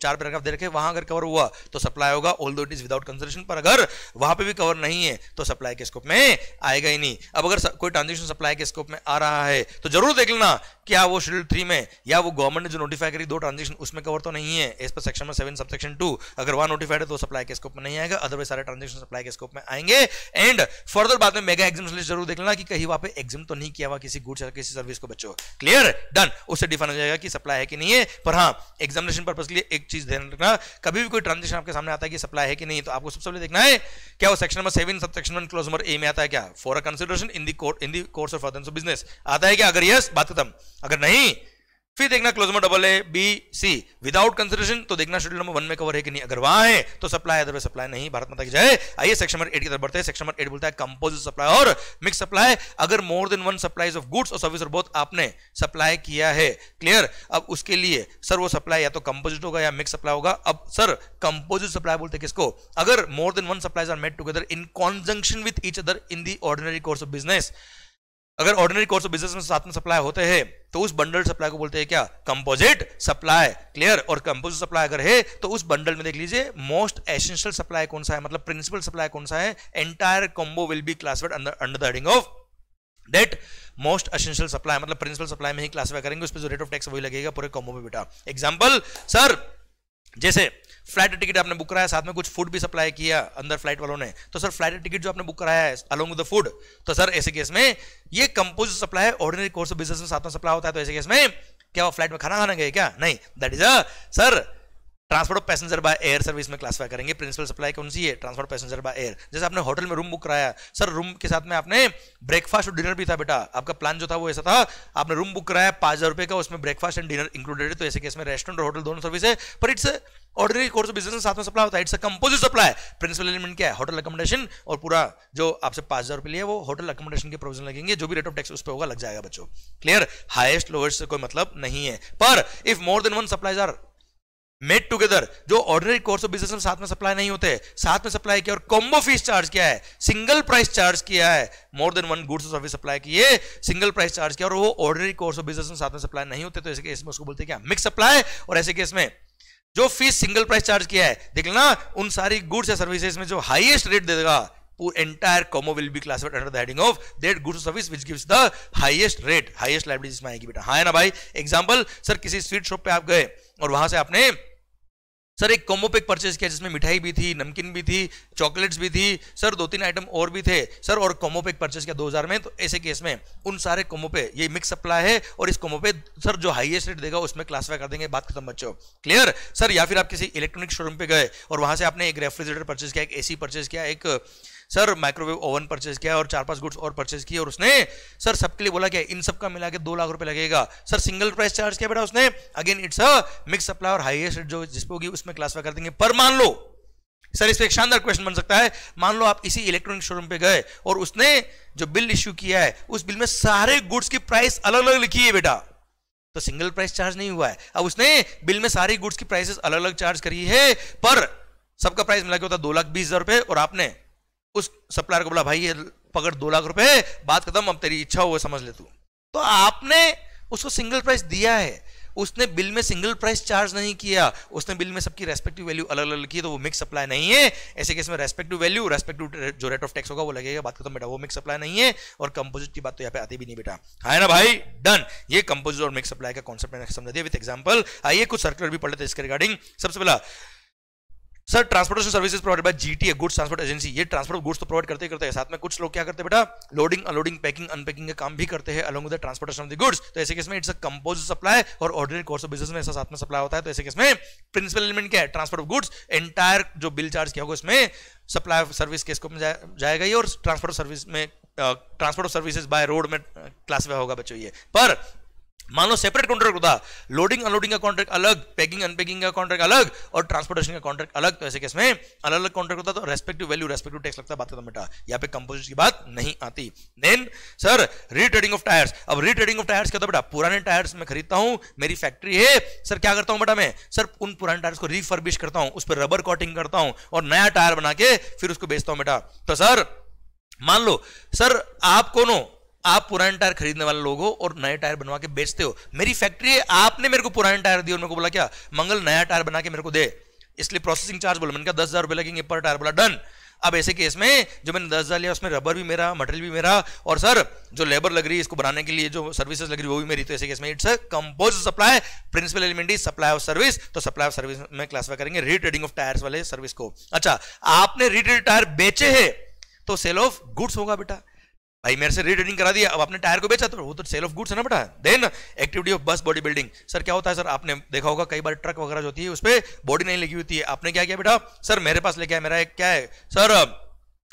चार पैराग्राफ दे रखे वहां अगर कवर हुआ तो सप्लाई होगा ऑल दो इट इज विदाउट कंसिडरेशन पर अगर वहां पर भी कवर नहीं है तो सप्लाई के स्कोप में आएगा ही नहीं अब अगर कोई ट्रांजेक्शन सप्लाई के स्कोप में आ रहा है तो जरूर देख लेना क्या वो शेड्यूल थ्री में या वो गवर्नमेंट ने जो नोटिफाई करी दो ट्रांजेक्शन उसमें कवर तो नहीं है इस पर सेक्शन में सेवन सबसेक्शन टू अगर वहां नोटिफाइड है तो सप्लाई के स्कोप में नहीं आएगा अदरवाइज सारे ट्रांजेक्शन सप्लाई के स्कोप में आएंगे एंड फर्दर बाद में मेगा एग्जाम लिस्ट जरूर देख लेना कि कहीं वहां पे एग्जाम तो नहीं किया हुआ किसी गुड्स या किसी सर्विस को बच्चों क्लियर डन उससे डिफाइन हो जाएगा कि सप्लाई है कि नहीं है पर हाँ एग्जामिनेशन पर्पज के लिए एक चीज ध्यान रखना कभी भी कोई ट्रांजेक्शन आपके सामने आता है कि सप्लाई है कि नहीं तो आपको सबसे पहले देखना है क्या वो सेक्शन नंबर सेवन सब सेक्शन क्लोज नंबर ए में आता है क्या for a consideration in the in the course of business आता है क्या अगर यस बात खत्म अगर नहीं फिर देखना क्लोज में double A B C without consideration तो देखना शेड्यूल नंबर वन में कवर है कि नहीं अगर वहां है तो सप्लाई अदरवाइज सप्लाई नहीं भारत माता की जाए आइए सेक्शन नंबर एट की तरफ बढ़ते हैं सेक्शन नंबर एट बोलता है कंपोजिट सप्लाई और मिक्स सप्लाई अगर more than one supplies of goods और सर्विस और बोथ आपने सप्लाई किया है क्लियर अब उसके लिए सर वो सप्लाई या तो कंपोजिट होगा या मिक्स सप्लाई होगा अब सर कंपोजिट सप्लाई बोलते किसको अगर more than one supplies are made together in conjunction with each other in the ordinary course of business अगर ऑर्डिनरी कोर्स ऑफ बिजनेस में साथ में सप्लाई होते हैं तो उस बंडल सप्लाई को बोलते हैं क्या कंपोजिट सप्लाई क्लियर और कंपोजिट सप्लाई अगर है तो उस बंडल में देख लीजिए मोस्ट एसेंशियल सप्लाई कौन सा है मतलब प्रिंसिपल सप्लाई कौन सा है entire combo will be classified under the heading of that most essential supply मतलब प्रिंसिपल सप्लाई में ही क्लासिफाई करेंगे उस पर जो रेट ऑफ टैक्स वही लगेगा पूरे कॉम्बो में बेटा एग्जाम्पल सर जैसे फ्लाइट टिकट आपने बुक कराया साथ में कुछ फूड भी सप्लाई किया अंदर फ्लाइट वालों ने तो सर फ्लाइट टिकट जो आपने बुक कराया है अलोंग विद द फूड तो सर ऐसे केस में ये कंपोज सप्लाई है ऑर्डिनरी कोर्स ऑफ बिजनेस में साथ में सप्लाई होता है तो ऐसे केस में क्या वो फ्लाइट में खाना खाना गए क्या नहीं that is a sir transport of passenger by air service में क्लासिफाई करेंगे प्रिंसिपल सप्लाई कौन सी है ट्रांसपोर्ट पैसेंजर बाय एयर जैसे आपने होटल में रूम बुक कराया सर रूम के साथ में आपने ब्रेकफास्ट और डिनर भी था बेटा आपका प्लान जो था वो ऐसा था आपने रूम बुक कराया पांच हजार रुपए का उसमें ब्रेकफास्ट एंड डिनर इंक्लूडेड है तो ऐसे केस में रेस्टोरेंट और होटल दोनों सर्विस है पर इट्स ऑर्डरी कोर्स बिजनेस में साथ में सप्लाई होता है it's composite supply principal element क्या है होटल अकोमोडेशन और पूरा जो आपसे पांच हजार रुपये लिए वो होटल अकोमोडेशन के प्रोविजन लगेंगे जो भी रेट ऑफ टैक्स उस पर होगा लग जाएगा बच्चों क्लियर हाइस्ट लोवेस्ट से कोई मतलब नहीं है पर if more than one supplies are made together जो ऑर्डिनरी कोर्स ऑफ बिजनेस में साथ में सप्लाई नहीं होते साथ में सप्लाई किया और कॉम्बो फीस चार्ज किया है सिंगल प्राइस चार्ज किया है मोर देन वन गुड्स और सर्विस सप्लाई किए सिंगल प्राइस चार्ज किया और वो ऑर्डिनरी कोर्स ऑफ बिजनेस में साथ में सप्लाई नहीं होते तो ऐसे केस में उसको बोलते क्या मिक्स सप्लाई और ऐसे केस में जो फीस सिंगल प्राइस चार्ज किया है देख लेना उन सारी गुड्स या सर्विसेज में जो हाइएस्ट रेट देगा entire combo will be classified under the heading of that goods or service which gives the highest rate highest liability आएगी बेटा हाँ ना भाई एग्जाम्पल सर किसी स्वीट शॉप पे आप गए और वहां से आपने सर एक कॉम्बो पैक परचेज किया जिसमें मिठाई भी थी नमकीन भी थी चॉकलेट्स भी थी सर दो तीन आइटम और भी थे सर और कॉम्बो पैक परचेज किया 2000 में तो ऐसे केस में उन सारे कॉम्बो पे ये मिक्स सप्लाई है और इस कॉम्बो पे सर जो हाईएस्ट रेट देगा उसमें क्लासीफाई कर देंगे बात खत्म बच्चों क्लियर सर या फिर आप किसी इलेक्ट्रॉनिक शोरूम पे गए और वहां से आपने एक रेफ्रिजरेटर परचेज किया एक ए परचेज किया एक सर माइक्रोवेव ओवन परचेज किया और चार पांच गुड्स और परचेज किए और उसने सर सबके लिए बोला क्या इन सब का मिला के दो लाख रुपए लगेगा सर सिंगल प्राइस चार्ज किया बेटा उसने again it's a mix supply और हाईएस्ट जो जिसपे होगी उसमें क्लासीफाई कर देंगे पर मान लो सर इस पर एक शानदार क्वेश्चन बन सकता है मान लो आप इसी इलेक्ट्रॉनिक शोरूम पे गए और उसने जो बिल इश्यू किया है उस बिल में सारे गुड्स की प्राइस अलग अलग लिखी है बेटा तो सिंगल प्राइस चार्ज नहीं हुआ है अब उसने बिल में सारी गुड्स की प्राइसेस अलग अलग चार्ज करी है पर सबका प्राइस मिला के होता दो लाख बीस हजार रुपए और आपने उस सप्लायर को बोला भाई ये पकड़ दो लाख रुपए है बात खत्म अब तेरी इच्छा हो समझ ले तू तो आपने उसको सिंगल प्राइस दिया है उसने बिल में सिंगल प्राइस चार्ज नहीं किया उसने बिल में सबकी रेस्पेक्टिव वैल्यू अलग अलग लिखी तो वो मिक्स सप्लाई नहीं है ऐसे केस में रेस्पेक्टिव वैल्यू रेस्पेक्टिव जो रेट ऑफ टैक्स होगा वो लगेगा बात खत्म बेटा वो मिक्स सप्लाई नहीं है और कंपोजिट की बात तो यहाँ पे आती भी नहीं बेटा हाँ है ना भाई डन ये कंपोजिट और मिक्स सप्लाई का कॉन्सेप्ट मैंने समझा दिया विद एग्जाम्पल आइए कुछ सर्कुलर भी पढ़ लेते इसके रिगार्डिंग सबसे पहला sir transportation services provide by GTA goods transport agency ये ट्रांसपोर्ट गुड्स तो प्रोवाइड करते करते हैं साथ में कुछ लोग क्या करते हैं बेटा लोडिंग अनलोडिंग पैकिंग अनपैकिंग का काम भी करते हैं along with transportation of the goods तो ऐसे केस में इट्स अ कंपोज सप्लाई और ऑर्डिनरी कोर्स ऑफ बिजनेस में ऐसा साथ में सप्लाई होता है तो ऐसे केस में प्रिंसिपल एलिमेंट क्या है ट्रांसपोर्ट ऑफ गुड्स एंटायर जो बिल चार्ज किया होगा उसमें सप्लाई ऑफ सर्विस केस को जाएगा ही और ट्रांसपोर्ट सर्विस में transport of services by road में क्लासिफाई होगा बच्चों ये पर मान लो सेपरेट कॉन्ट्रैक्ट होता लोडिंग अनलोडिंग का कॉन्ट्रैक्ट अलग पैकिंग अनपैकिंग का कॉन्ट्रैक्ट अलग और ट्रांसपोर्टेशन का कॉन्ट्रैक्ट अलग तो ऐसे केस में अलग अलग कॉन्ट्रैक्ट होता तो रेस्पेक्टिव वैल्यू रेस्पेक्टिव टैक्स लगता बात खत्म तो बेटा यहाँ पे कंपोजिट की बात नहीं आती then sir retreading of tyres अब रीट्रेडिंग ऑफ टायर्स क्या होता बेटा पुराने टायर्स मैं खरीदता हूँ मेरी फैक्ट्री है सर क्या करता हूँ बेटा मैं सर उन पुराने टायर्स को रिफर्बिश करता हूँ उस पर रबर कॉटिंग करता हूँ और नया टायर बना के फिर उसको बेचता हूँ बेटा तो सर मान लो सर आप कोनो आप पुराने टायर खरीदने वाले लोग हो और नए टायर बनवा के बेचते हो मेरी फैक्ट्री है आपने मेरे को पुराने टायर दिए और मेरे को बोला क्या मंगल नया टायर बना के मेरे को दे इसलिए प्रोसेसिंग चार्ज बोला मैंने कहा दस हजार रुपये लगेंगे पर टायर बोला डन अब ऐसे केस में जो मैंने दस हज़ार लिया उसमें रबर भी मेरा मटेरियल भी मेरा और सर जो लेबर लग रही है इसको बनाने के लिए जो सर्विसेज लग रही है वो भी मेरी तो ऐसे केस में it's compose supply principal element is supply of service तो सप्लाई ऑफ सर्विस में क्लासिफाई करेंगे रीट्रेडिंग ऑफ टायर्स वाले सर्विस को अच्छा आपने रीट्रेड टायर बेचे है तो सेल ऑफ गुड्स होगा बेटा भाई मेरे से रीड करा दिया अब आपने टायर को बेचा तो वो तो सेल ऑफ गुड्स है ना बेटा then activity of bus body building sir क्या होता है सर आपने देखा होगा कई बार ट्रक वगैरह जो होती है उस पर बॉडी नहीं लगी होती है आपने क्या किया बेटा सर मेरे पास लेके आया मेरा एक क्या है सर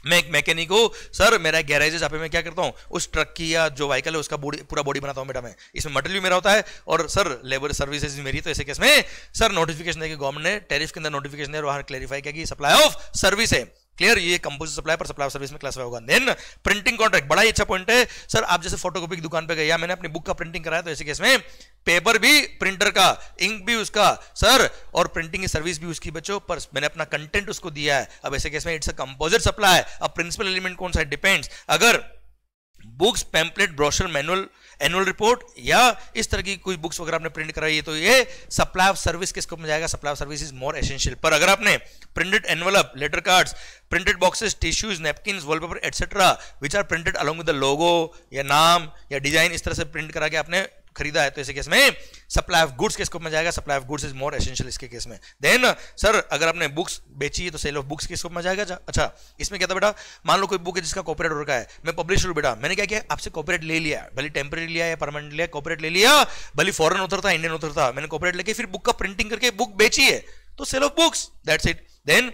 मैं एक मैकेनिक हूँ सर मेरा एक गैरेज है जहाँ पे मैं क्या करता हूँ उस ट्रक की या जो व्हीकल है उसका बॉडी पूरा बॉडी बनाता हूँ बेटा मैं इसमें मटेरियल भी मेरा होता है और सर लेबर सर्विसेज भी मेरी तो ऐसे केस में सर नोटिफिकेशन है कि गवर्नमेंट ने टैरिफ के अंदर नोटिफिकेशन है वहाँ क्लैरिफाई किया कि सप्लाई ऑफ सर्विस है क्लियर ये कंपोजिट सप्लाई पर सप्लाई सर्विस में क्लासिफाई होगा देन प्रिंटिंग कॉन्ट्रैक्ट बड़ा अच्छा पॉइंट है सर आप जैसे फोटोकॉपी की दुकान पे गए या मैंने अपनी बुक का प्रिंटिंग कराया तो ऐसे केस में पेपर भी प्रिंटर का इंक भी उसका सर और प्रिंटिंग की सर्विस भी उसकी बच्चों पर मैंने अपना कंटेंट उसको दिया है अब ऐसे केस में इट्स अ कंपोजिट सप्लाई अब प्रिंसिपल एलिमेंट कौन सा डिपेंड्स अगर books pamphlet brochure manual annual report या इस तरह की कोई बुक्स वगैरह आपने प्रिंट कराई है तो ये सप्लाई ऑफ सर्विस किस को में जाएगा supply of service is more essential पर अगर आपने printed envelope letter cards printed boxes tissues napkin wallpaper etcetera which are printed along with the logo या नाम या डिजाइन इस तरह से प्रिंट करा के आपने खरीदा है तो ऐसे केस में सप्लाई ऑफ गुड्स के स्कोप में जाएगा supply of goods is more essential इसके केस में देन सर अगर आपने बुक्स बेची है तो सेल ऑफ बुक्स के स्कोप में जाएगा अच्छा इसमें क्या था बेटा मान लो कोई बुक है जिसका कॉपरेट रखा है मैं पब्लिश हूँ बेटा मैंने क्या किया आपसे कॉपरेट ले लिया भले टेम्परेरी लिया या परमानेंट लिया कॉपरेट ले लिया भले फॉरन था इंडियन था मैंने कॉपरेट लेके फिर बुक का प्रिंटिंग करके बुक बेची है तो sale of books that's it then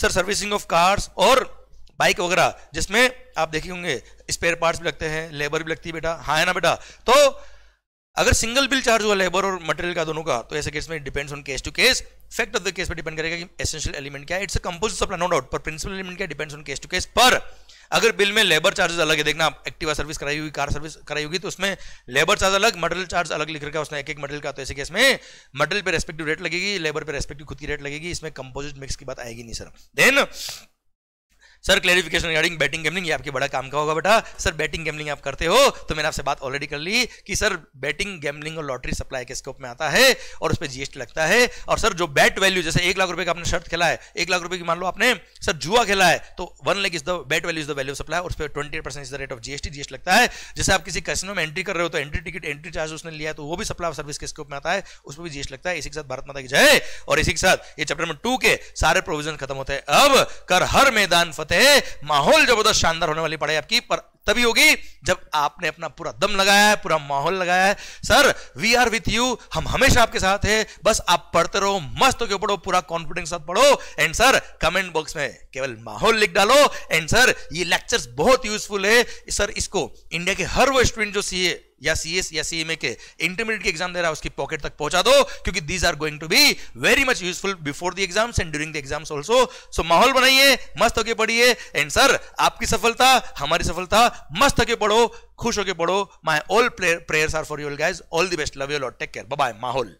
sir servicing of cars और बाइक वगैरह जिसमें आप देखे होंगे स्पेयर पार्ट्स भी लगते हैं लेबर भी लगती है बेटा हाँ है ना बेटा तो अगर सिंगल बिल चार्ज हुआ लेबर और मटेरियल का दोनों का तो ऐसे केस में depends on case to case fact of the case पर डिपेंड करेगा कि एसेंशियल एलिमेंट क्या है it's a composite no doubt पर प्रिंसिपल एलिमेंट क्या depends on case to case पर अगर बिल में लेबर चार्जेस अलग है देखना आप एक्टिवा सर्विस कराई हुई कार सर्विस कराई होगी तो उसमें लेबर चार्ज अलग मटेरियल चार्ज अलग लिख रखा उसने एक एक मटेरियल का तो ऐसे केस में मटेरियल पे रेस्पेक्टिव रेट लगेगी लेबर पे रेस्पेक्टिव खुद की रेट लगेगी इसमें कंपोजिट मिक्स की बात आएगी नहीं sir then sir clarification regarding betting gambling ये आपके बड़ा काम का होगा बेटा सर बैटिंग गेमलिंग आप करते हो तो मैंने आपसे बात ऑलरेडी कर ली कि सर बैटिंग गेमलिंग और लॉटरी सप्लाई के स्कोप में आता है और उस पर जीएसटी लगता है और सर जो बैट वैल्यू जैसे एक लाख रुपए का आपने शर्त खेला है एक लाख रुपए की मान लो आपने सर जुआ खेला है तो one lakh is the bet value is the value supply उस पर twenty percent is the rate of GST GST लगता है जैसे आप किसी कैसिनो में एंट्री कर रहे हो तो एंट्री टिकट एंट्री चार्ज उसने लिया तो वो भी सप्लाई सर्विस के स्कोप में आता है उस पर भी जीएसटी लगता है इसी के साथ भारत माता की जय और इसी के साथ ये चैप्टर नंबर टू के सारे प्रोविजन खत्म होते हैं अब कर हर मैदान फतेह कहते हैं माहौल जबरदस्त शानदार होने वाली पढ़ाई आपकी पर तभी होगी जब आपने अपना पूरा दम लगाया है पूरा माहौल लगाया है sir we are with you हम हमेशा आपके साथ है बस आप पढ़ते रहो मस्त होकर पढ़ो पूरा कॉन्फिडेंस साथ पढ़ो एंड सर कमेंट बॉक्स में केवल माहौल लिख डालो एंड सर ये लेक्चर्स बहुत यूजफुल है सर इसको इंडिया के हर वो स्टूडेंट जो सीए या एस या सीएमए के इंटरमीडिएट की एग्जाम दे रहा है उसकी पॉकेट तक पहुंचा दो क्योंकि these are going to be very much useful before the exams and during the exams also so माहौल बनाइए मस्त होके पढ़िए एंड सर आपकी सफलता हमारी सफलता मस्त होके पढ़ो खुश होके पढ़ो my all prayers are for your guys all the best love you lot take care bye माहौल